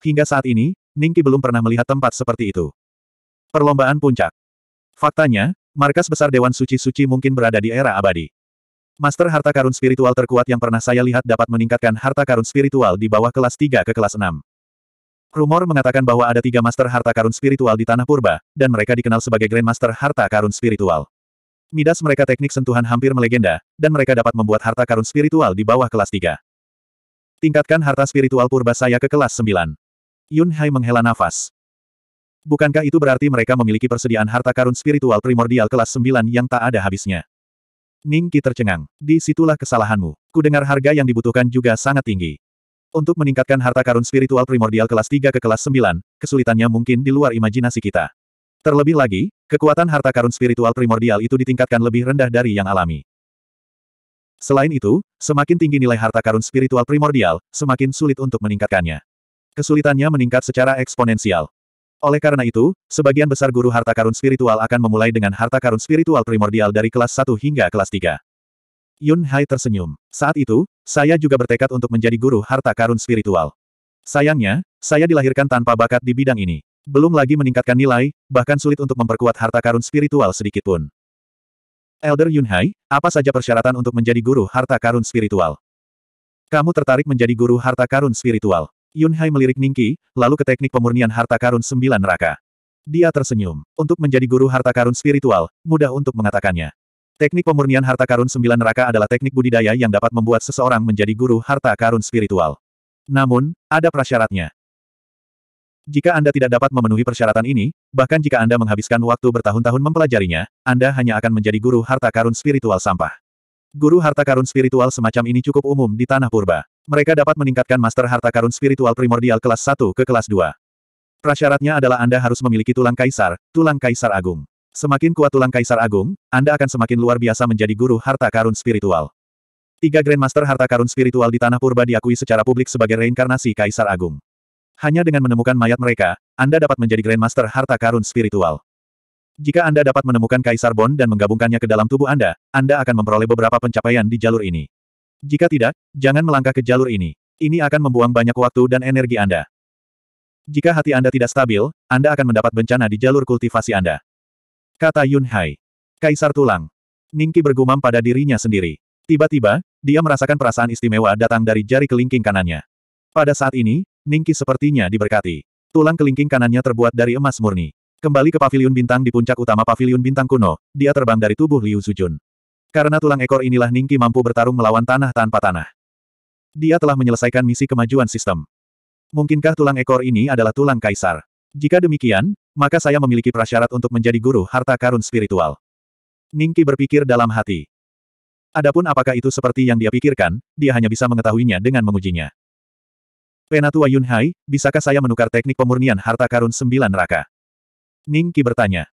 Hingga saat ini, Ningki belum pernah melihat tempat seperti itu. Perlombaan Puncak Faktanya, markas besar Dewan Suci-Suci mungkin berada di era abadi. Master harta karun spiritual terkuat yang pernah saya lihat dapat meningkatkan harta karun spiritual di bawah kelas 3 ke kelas 6. Rumor mengatakan bahwa ada tiga master harta karun spiritual di Tanah Purba, dan mereka dikenal sebagai Grandmaster Harta Karun Spiritual. Midas mereka teknik sentuhan hampir melegenda, dan mereka dapat membuat harta karun spiritual di bawah kelas 3. Tingkatkan harta spiritual purba saya ke kelas 9. Yun Hai menghela nafas. Bukankah itu berarti mereka memiliki persediaan harta karun spiritual primordial kelas 9 yang tak ada habisnya? Ningki Qi tercengang. Disitulah kesalahanmu. Kudengar harga yang dibutuhkan juga sangat tinggi. Untuk meningkatkan harta karun spiritual primordial kelas 3 ke kelas 9, kesulitannya mungkin di luar imajinasi kita. Terlebih lagi, kekuatan harta karun spiritual primordial itu ditingkatkan lebih rendah dari yang alami. Selain itu, semakin tinggi nilai harta karun spiritual primordial, semakin sulit untuk meningkatkannya. Kesulitannya meningkat secara eksponensial. Oleh karena itu, sebagian besar guru harta karun spiritual akan memulai dengan harta karun spiritual primordial dari kelas 1 hingga kelas 3. Yun Hai tersenyum. Saat itu, saya juga bertekad untuk menjadi guru harta karun spiritual. Sayangnya, saya dilahirkan tanpa bakat di bidang ini. Belum lagi meningkatkan nilai, bahkan sulit untuk memperkuat harta karun spiritual sedikit pun. Elder Yun Hai, apa saja persyaratan untuk menjadi guru harta karun spiritual? Kamu tertarik menjadi guru harta karun spiritual? Yun Hai melirik Ningki, lalu ke teknik pemurnian harta karun sembilan neraka. Dia tersenyum. Untuk menjadi guru harta karun spiritual, mudah untuk mengatakannya. Teknik pemurnian harta karun sembilan neraka adalah teknik budidaya yang dapat membuat seseorang menjadi guru harta karun spiritual. Namun, ada prasyaratnya. Jika Anda tidak dapat memenuhi persyaratan ini, bahkan jika Anda menghabiskan waktu bertahun-tahun mempelajarinya, Anda hanya akan menjadi guru harta karun spiritual sampah. Guru harta karun spiritual semacam ini cukup umum di Tanah Purba. Mereka dapat meningkatkan master harta karun spiritual primordial kelas 1 ke kelas 2. Prasyaratnya adalah Anda harus memiliki tulang kaisar, tulang kaisar agung. Semakin kuat tulang kaisar agung, Anda akan semakin luar biasa menjadi guru harta karun spiritual. Tiga Grandmaster harta karun spiritual di Tanah Purba diakui secara publik sebagai reinkarnasi kaisar agung. Hanya dengan menemukan mayat mereka, Anda dapat menjadi Grandmaster harta karun spiritual. Jika Anda dapat menemukan Kaisar Bond dan menggabungkannya ke dalam tubuh Anda, Anda akan memperoleh beberapa pencapaian di jalur ini. Jika tidak, jangan melangkah ke jalur ini. Ini akan membuang banyak waktu dan energi Anda. Jika hati Anda tidak stabil, Anda akan mendapat bencana di jalur kultivasi Anda. Kata Yun Hai. Kaisar Tulang. Ningki bergumam pada dirinya sendiri. Tiba-tiba, dia merasakan perasaan istimewa datang dari jari kelingking kanannya. Pada saat ini, Ningki sepertinya diberkati. Tulang kelingking kanannya terbuat dari emas murni. Kembali ke pavilion bintang di puncak utama pavilion bintang kuno, dia terbang dari tubuh Liu Sujun. Karena tulang ekor inilah Ningki mampu bertarung melawan tanah tanpa tanah. Dia telah menyelesaikan misi kemajuan sistem. Mungkinkah tulang ekor ini adalah tulang kaisar? Jika demikian, maka saya memiliki prasyarat untuk menjadi guru harta karun spiritual. Ningki berpikir dalam hati. Adapun apakah itu seperti yang dia pikirkan, dia hanya bisa mengetahuinya dengan mengujinya. Penatua Yunhai, bisakah saya menukar teknik pemurnian harta karun sembilan neraka? Ningki bertanya.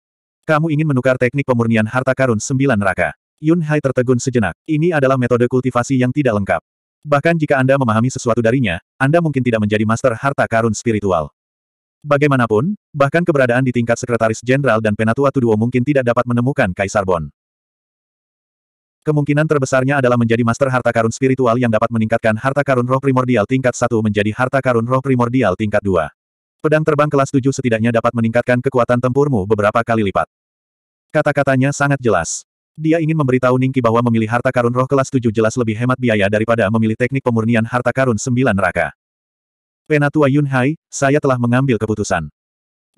Kamu ingin menukar teknik pemurnian harta karun sembilan neraka? Yun Hai tertegun sejenak. Ini adalah metode kultivasi yang tidak lengkap. Bahkan jika Anda memahami sesuatu darinya, Anda mungkin tidak menjadi master harta karun spiritual. Bagaimanapun, bahkan keberadaan di tingkat sekretaris jenderal dan penatua Tuduo mungkin tidak dapat menemukan Kaisar Bon. Kemungkinan terbesarnya adalah menjadi master harta karun spiritual yang dapat meningkatkan harta karun roh primordial tingkat 1 menjadi harta karun roh primordial tingkat 2. Pedang terbang kelas 7 setidaknya dapat meningkatkan kekuatan tempurmu beberapa kali lipat. Kata-katanya sangat jelas. Dia ingin memberitahu Ningki bahwa memilih harta karun roh kelas 7 jelas lebih hemat biaya daripada memilih teknik pemurnian harta karun sembilan neraka. Penatua Yunhai, saya telah mengambil keputusan.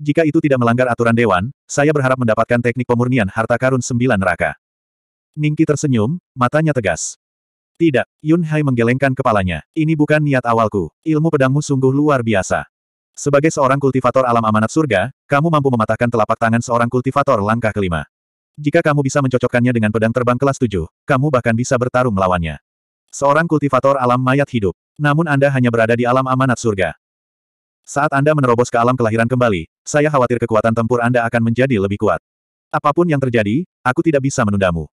Jika itu tidak melanggar aturan dewan, saya berharap mendapatkan teknik pemurnian harta karun sembilan neraka. Ningki tersenyum, matanya tegas. Tidak, Yunhai menggelengkan kepalanya. Ini bukan niat awalku. Ilmu pedangmu sungguh luar biasa. Sebagai seorang kultivator alam amanat surga, kamu mampu mematahkan telapak tangan seorang kultivator langkah kelima. Jika kamu bisa mencocokkannya dengan pedang terbang kelas 7, kamu bahkan bisa bertarung melawannya. Seorang kultivator alam mayat hidup. Namun Anda hanya berada di alam amanat surga. Saat Anda menerobos ke alam kelahiran kembali, saya khawatir kekuatan tempur Anda akan menjadi lebih kuat. Apapun yang terjadi, aku tidak bisa menundamu.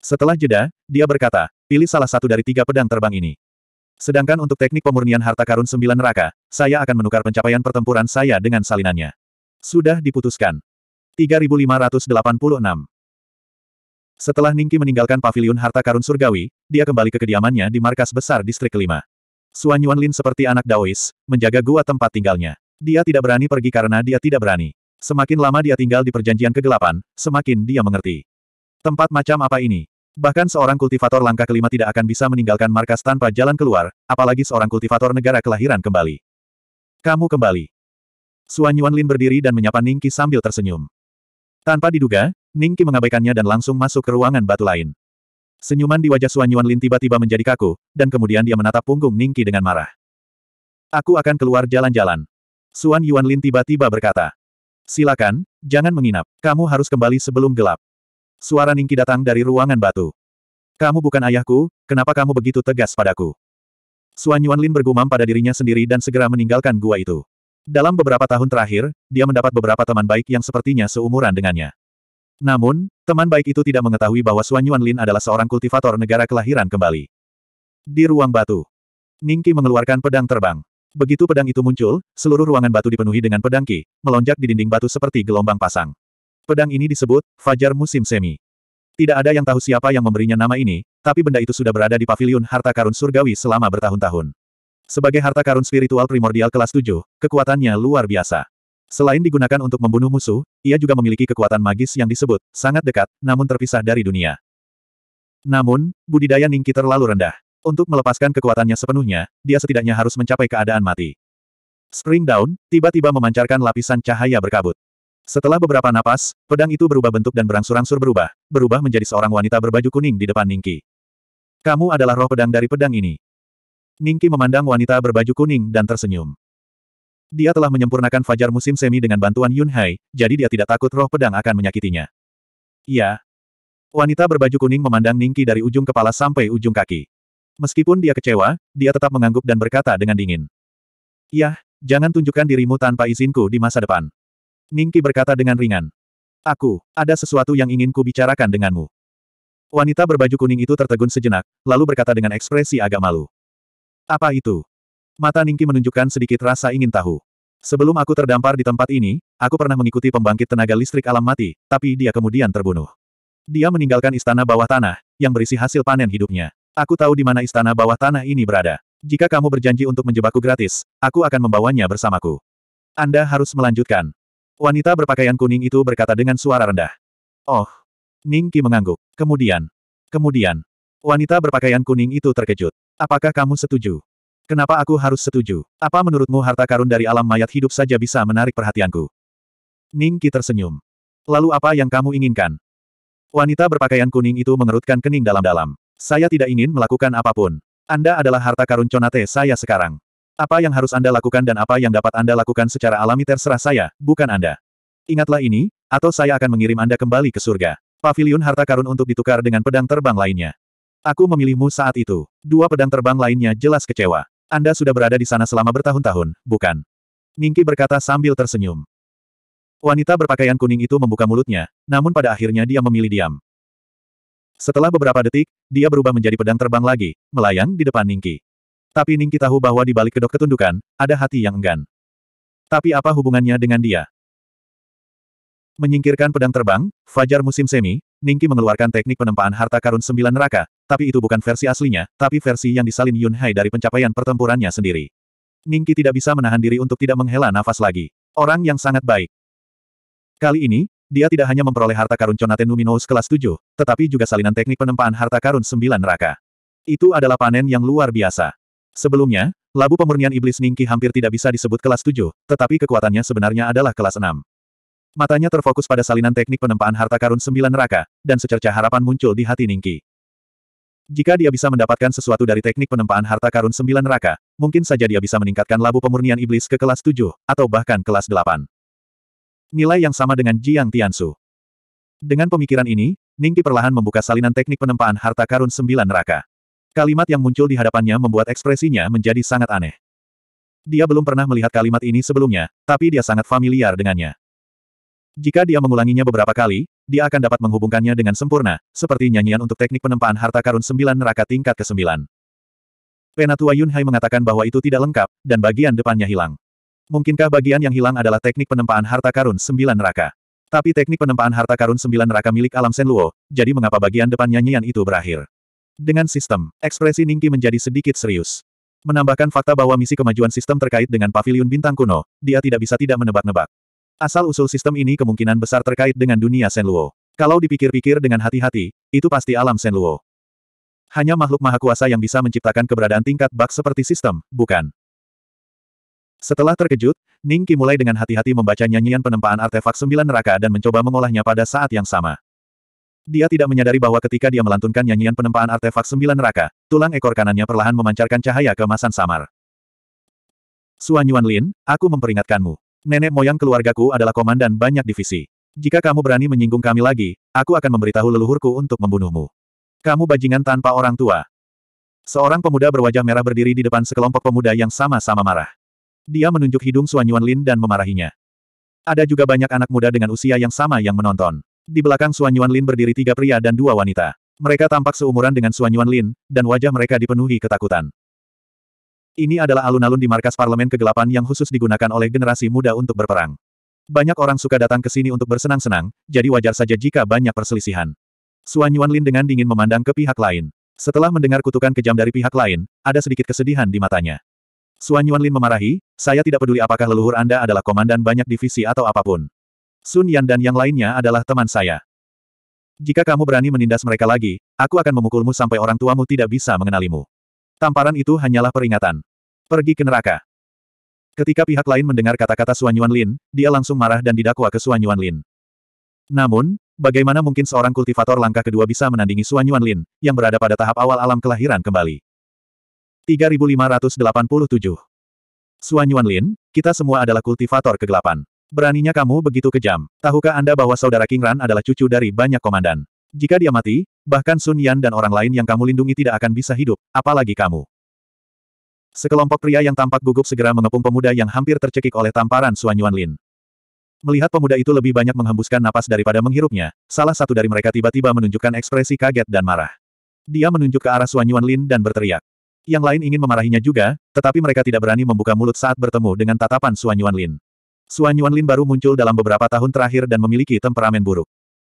Setelah jeda, dia berkata, pilih salah satu dari tiga pedang terbang ini. Sedangkan untuk teknik pemurnian harta karun sembilan neraka, saya akan menukar pencapaian pertempuran saya dengan salinannya. Sudah diputuskan. 3586. Setelah Ningki meninggalkan pavilion harta karun surgawi, dia kembali ke kediamannya di markas besar distrik kelima. Suan Lin seperti anak Daois, menjaga gua tempat tinggalnya. Dia tidak berani pergi karena dia tidak berani. Semakin lama dia tinggal di perjanjian kegelapan, semakin dia mengerti. Tempat macam apa ini? Bahkan seorang kultivator langkah kelima tidak akan bisa meninggalkan markas tanpa jalan keluar, apalagi seorang kultivator negara kelahiran kembali. Kamu kembali. Suan Lin berdiri dan menyapa Ningki sambil tersenyum. Tanpa diduga, Ning mengabaikannya dan langsung masuk ke ruangan batu lain. Senyuman di wajah Suan Yuan Lin tiba-tiba menjadi kaku, dan kemudian dia menatap punggung Ning dengan marah. Aku akan keluar jalan-jalan. Suan Yuan Lin tiba-tiba berkata. Silakan, jangan menginap. Kamu harus kembali sebelum gelap. Suara Ning datang dari ruangan batu. Kamu bukan ayahku, kenapa kamu begitu tegas padaku? Suan Yuan Lin bergumam pada dirinya sendiri dan segera meninggalkan gua itu. Dalam beberapa tahun terakhir, dia mendapat beberapa teman baik yang sepertinya seumuran dengannya. Namun, teman baik itu tidak mengetahui bahwa Yuan Lin adalah seorang kultivator negara kelahiran kembali. Di ruang batu, Ningki mengeluarkan pedang terbang. Begitu pedang itu muncul, seluruh ruangan batu dipenuhi dengan pedang Ki, melonjak di dinding batu seperti gelombang pasang. Pedang ini disebut, Fajar Musim Semi. Tidak ada yang tahu siapa yang memberinya nama ini, tapi benda itu sudah berada di paviliun harta karun surgawi selama bertahun-tahun. Sebagai harta karun spiritual primordial kelas 7, kekuatannya luar biasa. Selain digunakan untuk membunuh musuh, ia juga memiliki kekuatan magis yang disebut sangat dekat, namun terpisah dari dunia. Namun, budidaya Ningki terlalu rendah. Untuk melepaskan kekuatannya sepenuhnya, dia setidaknya harus mencapai keadaan mati. Spring Down tiba-tiba memancarkan lapisan cahaya berkabut. Setelah beberapa napas, pedang itu berubah bentuk dan berangsur-angsur berubah, berubah menjadi seorang wanita berbaju kuning di depan Ningki. Kamu adalah roh pedang dari pedang ini. Ningki memandang wanita berbaju kuning dan tersenyum. Dia telah menyempurnakan fajar musim semi dengan bantuan Yunhai, jadi dia tidak takut roh pedang akan menyakitinya. Ya. Wanita berbaju kuning memandang Ningki dari ujung kepala sampai ujung kaki. Meskipun dia kecewa, dia tetap mengangguk dan berkata dengan dingin. Yah, jangan tunjukkan dirimu tanpa izinku di masa depan. Ningki berkata dengan ringan. Aku, ada sesuatu yang ingin ku bicarakan denganmu. Wanita berbaju kuning itu tertegun sejenak, lalu berkata dengan ekspresi agak malu. Apa itu? Mata Ningki menunjukkan sedikit rasa ingin tahu. Sebelum aku terdampar di tempat ini, aku pernah mengikuti pembangkit tenaga listrik alam mati, tapi dia kemudian terbunuh. Dia meninggalkan istana bawah tanah, yang berisi hasil panen hidupnya. Aku tahu di mana istana bawah tanah ini berada. Jika kamu berjanji untuk menjebakku gratis, aku akan membawanya bersamaku. Anda harus melanjutkan. Wanita berpakaian kuning itu berkata dengan suara rendah. Oh. Ningki mengangguk. Kemudian. Kemudian. Wanita berpakaian kuning itu terkejut. Apakah kamu setuju? Kenapa aku harus setuju? Apa menurutmu harta karun dari alam mayat hidup saja bisa menarik perhatianku? Ning Qi tersenyum. Lalu apa yang kamu inginkan? Wanita berpakaian kuning itu mengerutkan kening dalam-dalam. Saya tidak ingin melakukan apapun. Anda adalah harta karun conate saya sekarang. Apa yang harus Anda lakukan dan apa yang dapat Anda lakukan secara alami terserah saya, bukan Anda. Ingatlah ini, atau saya akan mengirim Anda kembali ke surga. Paviliun harta karun untuk ditukar dengan pedang terbang lainnya. Aku memilihmu saat itu. Dua pedang terbang lainnya jelas kecewa. Anda sudah berada di sana selama bertahun-tahun, bukan? Ningki berkata sambil tersenyum. Wanita berpakaian kuning itu membuka mulutnya, namun pada akhirnya dia memilih diam. Setelah beberapa detik, dia berubah menjadi pedang terbang lagi, melayang di depan Ningki. Tapi Ningki tahu bahwa di balik kedok ketundukan, ada hati yang enggan. Tapi apa hubungannya dengan dia? Menyingkirkan pedang terbang, Fajar musim semi, Ningki mengeluarkan teknik penempaan harta karun sembilan neraka, tapi itu bukan versi aslinya, tapi versi yang disalin Yun Hai dari pencapaian pertempurannya sendiri. Ningki tidak bisa menahan diri untuk tidak menghela nafas lagi. Orang yang sangat baik. Kali ini, dia tidak hanya memperoleh harta karun Conaten Numinous kelas 7, tetapi juga salinan teknik penempaan harta karun 9 neraka. Itu adalah panen yang luar biasa. Sebelumnya, labu pemurnian iblis Ningki hampir tidak bisa disebut kelas 7, tetapi kekuatannya sebenarnya adalah kelas 6. Matanya terfokus pada salinan teknik penempaan harta karun sembilan neraka, dan secerca harapan muncul di hati Ningki. Jika dia bisa mendapatkan sesuatu dari teknik penempaan harta karun sembilan neraka, mungkin saja dia bisa meningkatkan labu pemurnian iblis ke kelas tujuh, atau bahkan kelas delapan. Nilai yang sama dengan Jiang Tiansu. Dengan pemikiran ini, Ningki perlahan membuka salinan teknik penempaan harta karun sembilan neraka. Kalimat yang muncul di hadapannya membuat ekspresinya menjadi sangat aneh. Dia belum pernah melihat kalimat ini sebelumnya, tapi dia sangat familiar dengannya. Jika dia mengulanginya beberapa kali, dia akan dapat menghubungkannya dengan sempurna, seperti nyanyian untuk teknik penempaan harta karun sembilan neraka tingkat ke-9. Penatua Yunhai mengatakan bahwa itu tidak lengkap, dan bagian depannya hilang. Mungkinkah bagian yang hilang adalah teknik penempaan harta karun sembilan neraka? Tapi teknik penempaan harta karun sembilan neraka milik alam Senluo, jadi mengapa bagian depan nyanyian itu berakhir? Dengan sistem, ekspresi Ningki menjadi sedikit serius. Menambahkan fakta bahwa misi kemajuan sistem terkait dengan pavilion bintang kuno, dia tidak bisa tidak menebak-nebak. Asal-usul sistem ini kemungkinan besar terkait dengan dunia Luo. Kalau dipikir-pikir dengan hati-hati, itu pasti alam Luo. Hanya makhluk maha kuasa yang bisa menciptakan keberadaan tingkat bak seperti sistem, bukan? Setelah terkejut, Ning Qi mulai dengan hati-hati membaca nyanyian penempaan artefak sembilan neraka dan mencoba mengolahnya pada saat yang sama. Dia tidak menyadari bahwa ketika dia melantunkan nyanyian penempaan artefak sembilan neraka, tulang ekor kanannya perlahan memancarkan cahaya kemasan samar. Suanyuan Lin, aku memperingatkanmu. Nenek moyang keluargaku adalah komandan banyak divisi. Jika kamu berani menyinggung kami lagi, aku akan memberitahu leluhurku untuk membunuhmu. Kamu bajingan tanpa orang tua. Seorang pemuda berwajah merah berdiri di depan sekelompok pemuda yang sama-sama marah. Dia menunjuk hidung Suan Yuan Lin dan memarahinya. Ada juga banyak anak muda dengan usia yang sama yang menonton. Di belakang Suan Yuan Lin berdiri tiga pria dan dua wanita. Mereka tampak seumuran dengan Suan Yuan Lin, dan wajah mereka dipenuhi ketakutan. Ini adalah alun-alun di markas parlemen kegelapan yang khusus digunakan oleh generasi muda untuk berperang. Banyak orang suka datang ke sini untuk bersenang-senang, jadi wajar saja jika banyak perselisihan. Suan Lin dengan dingin memandang ke pihak lain. Setelah mendengar kutukan kejam dari pihak lain, ada sedikit kesedihan di matanya. Suan Lin memarahi, saya tidak peduli apakah leluhur Anda adalah komandan banyak divisi atau apapun. Sun Yan dan yang lainnya adalah teman saya. Jika kamu berani menindas mereka lagi, aku akan memukulmu sampai orang tuamu tidak bisa mengenalimu. Tamparan itu hanyalah peringatan. Pergi ke neraka. Ketika pihak lain mendengar kata-kata Suanyuan Lin, dia langsung marah dan didakwa ke Suanyuan Lin. Namun, bagaimana mungkin seorang kultivator langkah kedua bisa menandingi Suanyuan Lin, yang berada pada tahap awal alam kelahiran kembali? 3587 Suanyuan Lin, kita semua adalah kultivator kegelapan. Beraninya kamu begitu kejam. Tahukah Anda bahwa saudara Kingran adalah cucu dari banyak komandan? Jika dia mati, bahkan Sun Yan dan orang lain yang kamu lindungi tidak akan bisa hidup, apalagi kamu. Sekelompok pria yang tampak gugup segera mengepung pemuda yang hampir tercekik oleh tamparan Suan Yuan Lin. Melihat pemuda itu lebih banyak menghembuskan napas daripada menghirupnya, salah satu dari mereka tiba-tiba menunjukkan ekspresi kaget dan marah. Dia menunjuk ke arah Suan Yuan Lin dan berteriak. Yang lain ingin memarahinya juga, tetapi mereka tidak berani membuka mulut saat bertemu dengan tatapan Suan Yuan Lin. Suan Yuan Lin baru muncul dalam beberapa tahun terakhir dan memiliki temperamen buruk.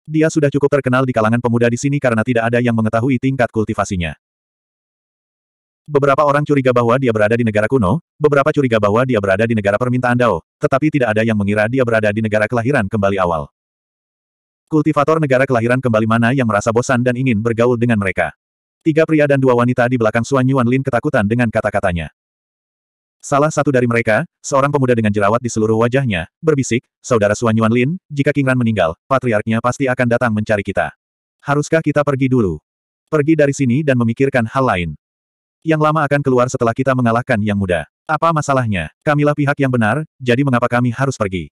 Dia sudah cukup terkenal di kalangan pemuda di sini karena tidak ada yang mengetahui tingkat kultivasinya. Beberapa orang curiga bahwa dia berada di negara kuno, beberapa curiga bahwa dia berada di negara permintaan Dao, tetapi tidak ada yang mengira dia berada di negara kelahiran kembali awal. Kultivator negara kelahiran kembali mana yang merasa bosan dan ingin bergaul dengan mereka. Tiga pria dan dua wanita di belakang Suan Yuan Lin ketakutan dengan kata-katanya. Salah satu dari mereka, seorang pemuda dengan jerawat di seluruh wajahnya, berbisik, Saudara Suan Yuan Lin, jika King Ran meninggal, patriarknya pasti akan datang mencari kita. Haruskah kita pergi dulu? Pergi dari sini dan memikirkan hal lain. Yang lama akan keluar setelah kita mengalahkan yang muda. Apa masalahnya? Kamilah pihak yang benar, jadi mengapa kami harus pergi?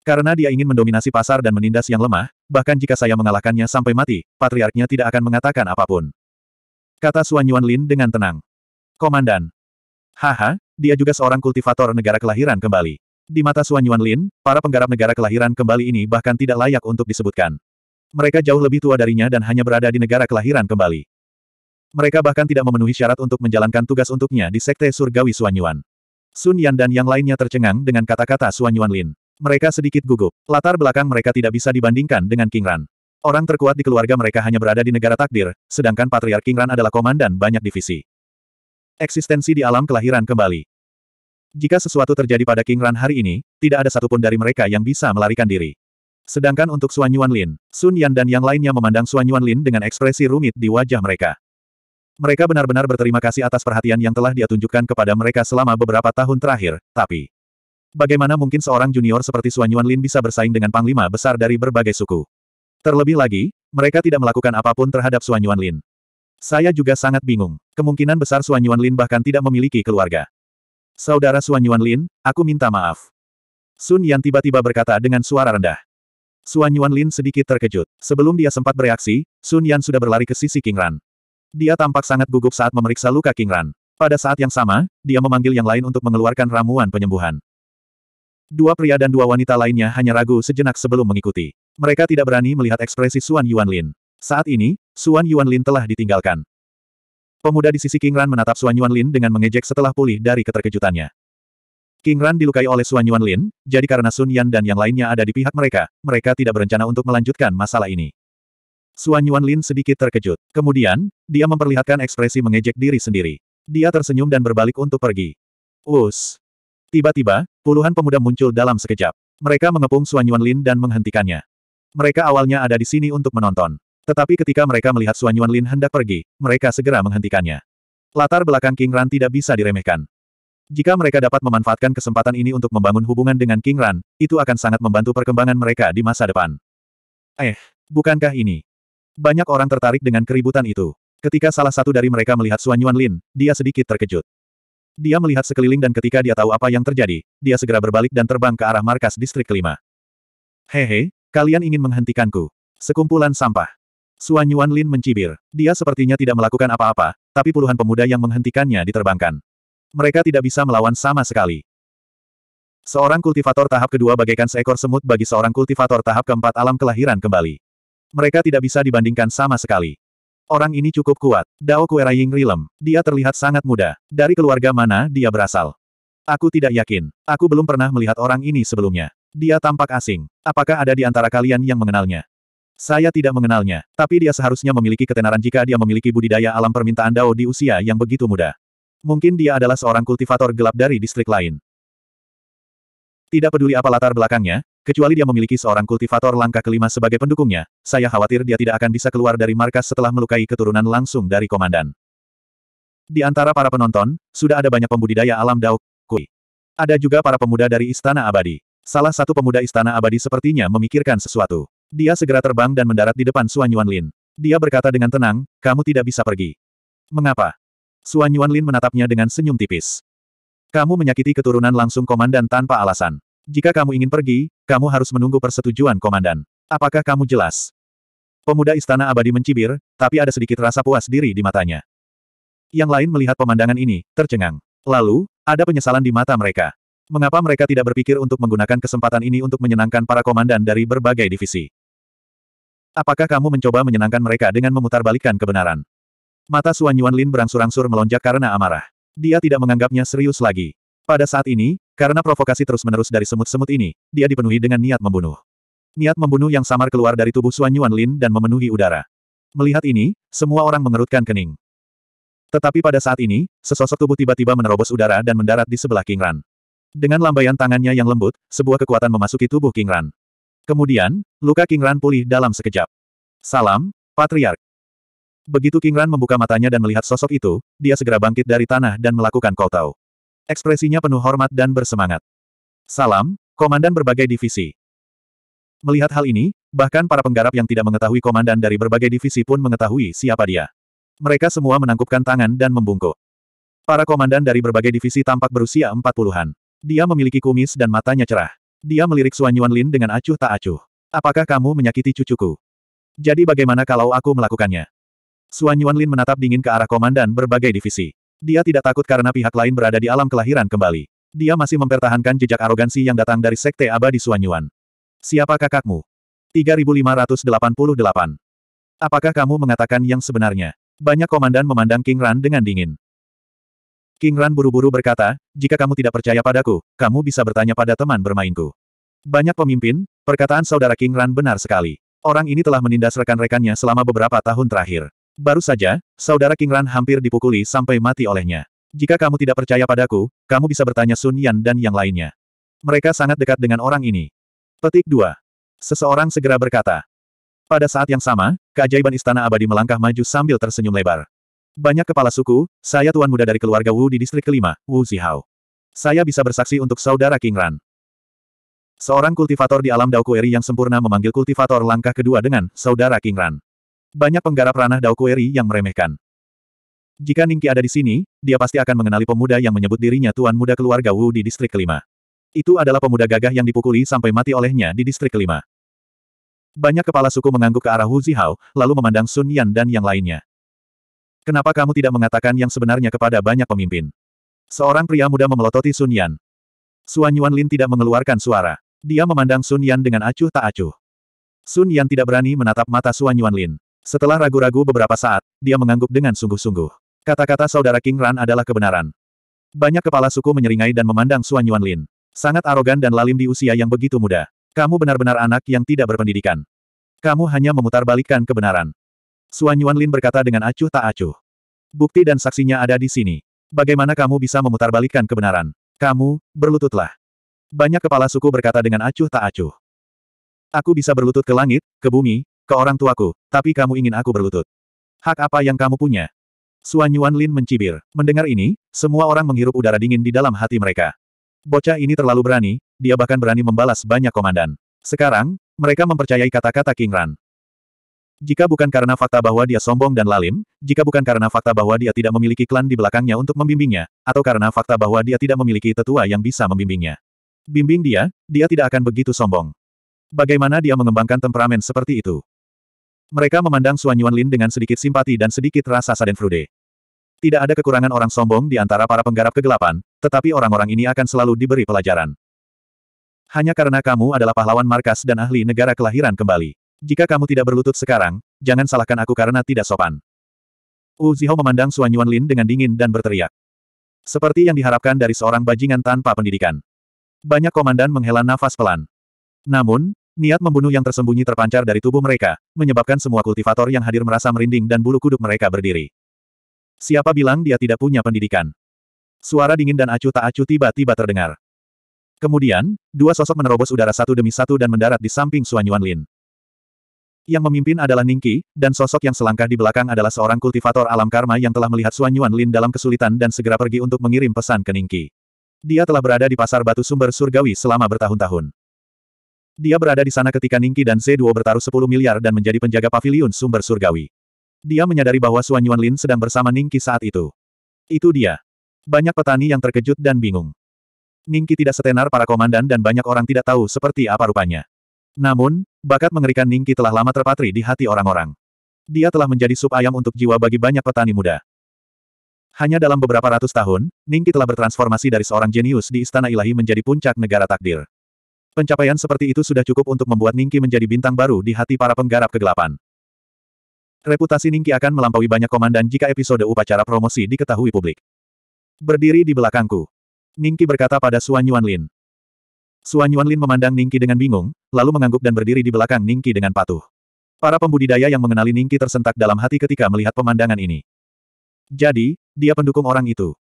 Karena dia ingin mendominasi pasar dan menindas yang lemah, bahkan jika saya mengalahkannya sampai mati, patriarknya tidak akan mengatakan apapun. Kata Suan Yuan Lin dengan tenang. Komandan. Haha, dia juga seorang kultivator negara kelahiran kembali. Di mata Suan Yuan Lin, para penggarap negara kelahiran kembali ini bahkan tidak layak untuk disebutkan. Mereka jauh lebih tua darinya dan hanya berada di negara kelahiran kembali. Mereka bahkan tidak memenuhi syarat untuk menjalankan tugas untuknya di Sekte Surgawi Suan Yuan. Sun Yan dan yang lainnya tercengang dengan kata-kata Suan Yuan Lin. Mereka sedikit gugup. Latar belakang mereka tidak bisa dibandingkan dengan King Ran. Orang terkuat di keluarga mereka hanya berada di negara takdir, sedangkan Patriark King Ran adalah komandan banyak divisi. Eksistensi di alam kelahiran kembali. Jika sesuatu terjadi pada King Ran hari ini, tidak ada satupun dari mereka yang bisa melarikan diri. Sedangkan untuk Xuan Yuan Lin, Sun Yan dan yang lainnya memandang Xuan Yuan Lin dengan ekspresi rumit di wajah mereka. Mereka benar-benar berterima kasih atas perhatian yang telah dia tunjukkan kepada mereka selama beberapa tahun terakhir, tapi... Bagaimana mungkin seorang junior seperti Xuan Yuan Lin bisa bersaing dengan panglima besar dari berbagai suku? Terlebih lagi, mereka tidak melakukan apapun terhadap Xuan Yuan Lin. Saya juga sangat bingung. Kemungkinan besar Suan Yuan Lin bahkan tidak memiliki keluarga. Saudara Suan Yuan Lin, aku minta maaf. Sun Yan tiba-tiba berkata dengan suara rendah. Suan Yuan Lin sedikit terkejut. Sebelum dia sempat bereaksi, Sun Yan sudah berlari ke sisi King Ran. Dia tampak sangat gugup saat memeriksa luka King Ran. Pada saat yang sama, dia memanggil yang lain untuk mengeluarkan ramuan penyembuhan. Dua pria dan dua wanita lainnya hanya ragu sejenak sebelum mengikuti. Mereka tidak berani melihat ekspresi Suan Yuan Lin. Saat ini, Suan Lin telah ditinggalkan. Pemuda di sisi King Ran menatap Suan Lin dengan mengejek setelah pulih dari keterkejutannya. King Ran dilukai oleh Suan Lin, jadi karena Sun Yan dan yang lainnya ada di pihak mereka, mereka tidak berencana untuk melanjutkan masalah ini. Suan Lin sedikit terkejut. Kemudian, dia memperlihatkan ekspresi mengejek diri sendiri. Dia tersenyum dan berbalik untuk pergi. Us. Tiba-tiba, puluhan pemuda muncul dalam sekejap. Mereka mengepung Suan Lin dan menghentikannya. Mereka awalnya ada di sini untuk menonton. Tetapi ketika mereka melihat Suan Yuan Lin hendak pergi, mereka segera menghentikannya. Latar belakang King Ran tidak bisa diremehkan. Jika mereka dapat memanfaatkan kesempatan ini untuk membangun hubungan dengan King Ran, itu akan sangat membantu perkembangan mereka di masa depan. Eh, bukankah ini? Banyak orang tertarik dengan keributan itu. Ketika salah satu dari mereka melihat Suan Yuan Lin, dia sedikit terkejut. Dia melihat sekeliling dan ketika dia tahu apa yang terjadi, dia segera berbalik dan terbang ke arah markas distrik kelima. Hehe, kalian ingin menghentikanku. Sekumpulan sampah. Suan Yuan Lin mencibir. Dia sepertinya tidak melakukan apa-apa, tapi puluhan pemuda yang menghentikannya diterbangkan. Mereka tidak bisa melawan sama sekali. Seorang kultivator tahap kedua bagaikan seekor semut bagi seorang kultivator tahap keempat alam kelahiran kembali. Mereka tidak bisa dibandingkan sama sekali. Orang ini cukup kuat. Dao Kueraying rilem. Dia terlihat sangat muda. Dari keluarga mana dia berasal? Aku tidak yakin. Aku belum pernah melihat orang ini sebelumnya. Dia tampak asing. Apakah ada di antara kalian yang mengenalnya? Saya tidak mengenalnya, tapi dia seharusnya memiliki ketenaran jika dia memiliki budidaya alam permintaan Dao di usia yang begitu muda. Mungkin dia adalah seorang kultivator gelap dari distrik lain. Tidak peduli apa latar belakangnya, kecuali dia memiliki seorang kultivator langkah kelima sebagai pendukungnya, saya khawatir dia tidak akan bisa keluar dari markas setelah melukai keturunan langsung dari komandan. Di antara para penonton, sudah ada banyak pembudidaya alam Dao Kui. Ada juga para pemuda dari Istana Abadi. Salah satu pemuda Istana Abadi sepertinya memikirkan sesuatu. Dia segera terbang dan mendarat di depan Suan Yuan Lin. Dia berkata dengan tenang, kamu tidak bisa pergi. Mengapa? Suan Yuan Lin menatapnya dengan senyum tipis. Kamu menyakiti keturunan langsung komandan tanpa alasan. Jika kamu ingin pergi, kamu harus menunggu persetujuan komandan. Apakah kamu jelas? Pemuda istana abadi mencibir, tapi ada sedikit rasa puas diri di matanya. Yang lain melihat pemandangan ini, tercengang. Lalu, ada penyesalan di mata mereka. Mengapa mereka tidak berpikir untuk menggunakan kesempatan ini untuk menyenangkan para komandan dari berbagai divisi? Apakah kamu mencoba menyenangkan mereka dengan memutarbalikkan kebenaran? Mata Suan Yuan Lin berangsur-angsur melonjak karena amarah. Dia tidak menganggapnya serius lagi. Pada saat ini, karena provokasi terus-menerus dari semut-semut ini, dia dipenuhi dengan niat membunuh. Niat membunuh yang samar keluar dari tubuh Suan Yuan Lin dan memenuhi udara. Melihat ini, semua orang mengerutkan kening. Tetapi pada saat ini, sesosok tubuh tiba-tiba menerobos udara dan mendarat di sebelah King Ran. Dengan lambaian tangannya yang lembut, sebuah kekuatan memasuki tubuh King Ran. Kemudian, luka King Ran pulih dalam sekejap. Salam, Patriark. Begitu King Ran membuka matanya dan melihat sosok itu, dia segera bangkit dari tanah dan melakukan kotau. Ekspresinya penuh hormat dan bersemangat. Salam, Komandan berbagai divisi. Melihat hal ini, bahkan para penggarap yang tidak mengetahui komandan dari berbagai divisi pun mengetahui siapa dia. Mereka semua menangkupkan tangan dan membungkuk. Para komandan dari berbagai divisi tampak berusia empat puluhan. Dia memiliki kumis dan matanya cerah. Dia melirik Xuan Lin dengan acuh tak acuh. Apakah kamu menyakiti cucuku? Jadi bagaimana kalau aku melakukannya? Xuan Lin menatap dingin ke arah komandan berbagai divisi. Dia tidak takut karena pihak lain berada di alam kelahiran kembali. Dia masih mempertahankan jejak arogansi yang datang dari sekte abadi Xuan Yuan. Siapa kakakmu? 3588. Apakah kamu mengatakan yang sebenarnya? Banyak komandan memandang King Ran dengan dingin. King Ran buru-buru berkata, jika kamu tidak percaya padaku, kamu bisa bertanya pada teman bermainku. Banyak pemimpin, perkataan saudara King Ran benar sekali. Orang ini telah menindas rekan-rekannya selama beberapa tahun terakhir. Baru saja, saudara King Ran hampir dipukuli sampai mati olehnya. Jika kamu tidak percaya padaku, kamu bisa bertanya Sun Yan dan yang lainnya. Mereka sangat dekat dengan orang ini. Petik 2. Seseorang segera berkata. Pada saat yang sama, keajaiban istana abadi melangkah maju sambil tersenyum lebar. Banyak kepala suku, saya tuan muda dari keluarga Wu di distrik kelima, Wu Zihao. Saya bisa bersaksi untuk saudara King Ran. Seorang kultivator di alam Daokueri yang sempurna memanggil kultivator langkah kedua dengan saudara King Ran. Banyak penggarap ranah Daokueri yang meremehkan. Jika Ningki ada di sini, dia pasti akan mengenali pemuda yang menyebut dirinya tuan muda keluarga Wu di distrik kelima. Itu adalah pemuda gagah yang dipukuli sampai mati olehnya di distrik kelima. Banyak kepala suku mengangguk ke arah Wu Zihao, lalu memandang Sun Yan dan yang lainnya. Kenapa kamu tidak mengatakan yang sebenarnya kepada banyak pemimpin? Seorang pria muda memelototi Sun Yan. Suan Yuan Lin tidak mengeluarkan suara. Dia memandang Sun Yan dengan acuh tak acuh. Sun Yan tidak berani menatap mata Suan Yuan Lin. Setelah ragu-ragu beberapa saat, dia mengangguk dengan sungguh-sungguh. Kata-kata saudara King Ran adalah kebenaran. Banyak kepala suku menyeringai dan memandang Suan Yuan Lin. Sangat arogan dan lalim di usia yang begitu muda. Kamu benar-benar anak yang tidak berpendidikan. Kamu hanya memutarbalikkan kebenaran. Suan Yuan Lin berkata dengan acuh tak acuh. Bukti dan saksinya ada di sini. Bagaimana kamu bisa memutarbalikkan kebenaran? Kamu, berlututlah. Banyak kepala suku berkata dengan acuh tak acuh. Aku bisa berlutut ke langit, ke bumi, ke orang tuaku, tapi kamu ingin aku berlutut. Hak apa yang kamu punya? Suan Yuan Lin mencibir. Mendengar ini, semua orang menghirup udara dingin di dalam hati mereka. Bocah ini terlalu berani, dia bahkan berani membalas banyak komandan. Sekarang, mereka mempercayai kata-kata King Ran. Jika bukan karena fakta bahwa dia sombong dan lalim, jika bukan karena fakta bahwa dia tidak memiliki klan di belakangnya untuk membimbingnya, atau karena fakta bahwa dia tidak memiliki tetua yang bisa membimbingnya. Bimbing dia, dia tidak akan begitu sombong. Bagaimana dia mengembangkan temperamen seperti itu? Mereka memandang Suan Yuan Lin dengan sedikit simpati dan sedikit rasa sadenfrude. Tidak ada kekurangan orang sombong di antara para penggarap kegelapan, tetapi orang-orang ini akan selalu diberi pelajaran. Hanya karena kamu adalah pahlawan markas dan ahli negara kelahiran kembali. Jika kamu tidak berlutut sekarang, jangan salahkan aku karena tidak sopan. Wu Zihao memandang Suan Yuan Lin dengan dingin dan berteriak. Seperti yang diharapkan dari seorang bajingan tanpa pendidikan. Banyak komandan menghela nafas pelan. Namun, niat membunuh yang tersembunyi terpancar dari tubuh mereka, menyebabkan semua kultivator yang hadir merasa merinding dan bulu kuduk mereka berdiri. Siapa bilang dia tidak punya pendidikan? Suara dingin dan acuh tak acuh tiba-tiba terdengar. Kemudian, dua sosok menerobos udara satu demi satu dan mendarat di samping Suan Yuan Lin. Yang memimpin adalah Ningki, dan sosok yang selangkah di belakang adalah seorang kultivator alam karma yang telah melihat Xuan Yuan Lin dalam kesulitan dan segera pergi untuk mengirim pesan ke Ningki. Dia telah berada di pasar batu sumber surgawi selama bertahun-tahun. Dia berada di sana ketika Ningki dan Zeduo bertaruh 10 miliar dan menjadi penjaga pavilion sumber surgawi. Dia menyadari bahwa Xuan Yuan Lin sedang bersama Ningki saat itu. Itu dia. Banyak petani yang terkejut dan bingung. Ningki tidak setenar para komandan dan banyak orang tidak tahu seperti apa rupanya. Namun, Bakat mengerikan Ningki telah lama terpatri di hati orang-orang. Dia telah menjadi sup ayam untuk jiwa bagi banyak petani muda. Hanya dalam beberapa ratus tahun, Ningki telah bertransformasi dari seorang jenius di Istana Ilahi menjadi puncak negara takdir. Pencapaian seperti itu sudah cukup untuk membuat Ningki menjadi bintang baru di hati para penggarap kegelapan. Reputasi Ningki akan melampaui banyak komandan jika episode upacara promosi diketahui publik. Berdiri di belakangku. Ningki berkata pada Suan Yuan Lin. Suan Lin memandang Ningki dengan bingung, lalu mengangguk dan berdiri di belakang Ningki dengan patuh. Para pembudidaya yang mengenali Ningki tersentak dalam hati ketika melihat pemandangan ini. Jadi, dia pendukung orang itu.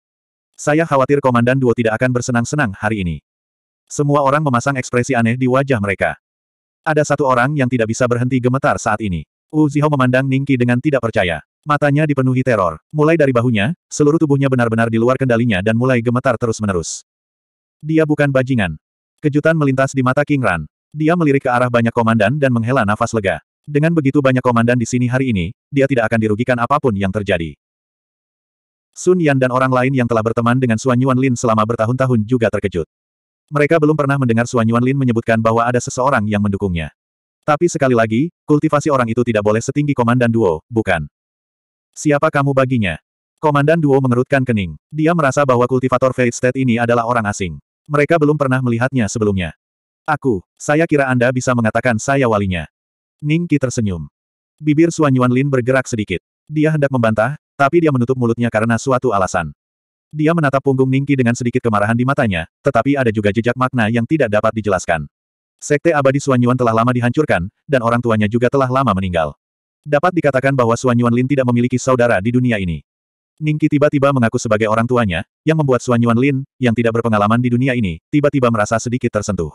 Saya khawatir Komandan Duo tidak akan bersenang-senang hari ini. Semua orang memasang ekspresi aneh di wajah mereka. Ada satu orang yang tidak bisa berhenti gemetar saat ini. Wu Zihao memandang Ningki dengan tidak percaya. Matanya dipenuhi teror. Mulai dari bahunya, seluruh tubuhnya benar-benar di luar kendalinya dan mulai gemetar terus-menerus. Dia bukan bajingan. Kejutan melintas di mata King Ran. Dia melirik ke arah banyak komandan dan menghela nafas lega. Dengan begitu banyak komandan di sini hari ini, dia tidak akan dirugikan apapun yang terjadi. Sun Yan dan orang lain yang telah berteman dengan Suan Yuan Lin selama bertahun-tahun juga terkejut. Mereka belum pernah mendengar Suan Yuan Lin menyebutkan bahwa ada seseorang yang mendukungnya. Tapi sekali lagi, kultivasi orang itu tidak boleh setinggi komandan duo, bukan? Siapa kamu baginya? Komandan duo mengerutkan kening. Dia merasa bahwa kultivator Fate State ini adalah orang asing. Mereka belum pernah melihatnya sebelumnya. Aku, saya kira Anda bisa mengatakan saya walinya. Ning Qi tersenyum. Bibir Suanyuan Lin bergerak sedikit. Dia hendak membantah, tapi dia menutup mulutnya karena suatu alasan. Dia menatap punggung Ning Qi dengan sedikit kemarahan di matanya, tetapi ada juga jejak makna yang tidak dapat dijelaskan. Sekte abadi Suanyuan telah lama dihancurkan, dan orang tuanya juga telah lama meninggal. Dapat dikatakan bahwa Suanyuan Lin tidak memiliki saudara di dunia ini. Ningki tiba-tiba mengaku sebagai orang tuanya, yang membuat Suan Yuan Lin, yang tidak berpengalaman di dunia ini, tiba-tiba merasa sedikit tersentuh.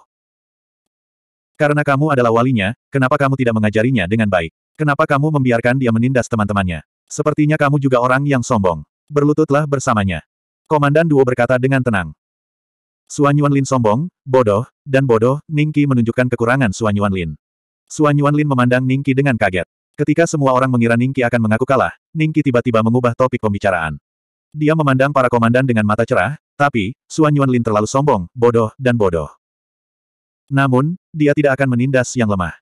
Karena kamu adalah walinya, kenapa kamu tidak mengajarinya dengan baik? Kenapa kamu membiarkan dia menindas teman-temannya? Sepertinya kamu juga orang yang sombong. Berlututlah bersamanya. Komandan Duo berkata dengan tenang. Suan Yuan Lin sombong, bodoh, dan bodoh, Ningki menunjukkan kekurangan Suan Yuan Lin. Suan Yuan Lin memandang Ningki dengan kaget. Ketika semua orang mengira Ningki akan mengaku kalah, Ningki tiba-tiba mengubah topik pembicaraan. Dia memandang para komandan dengan mata cerah, tapi, Suan Yuanlin terlalu sombong, bodoh, dan bodoh. Namun, dia tidak akan menindas yang lemah.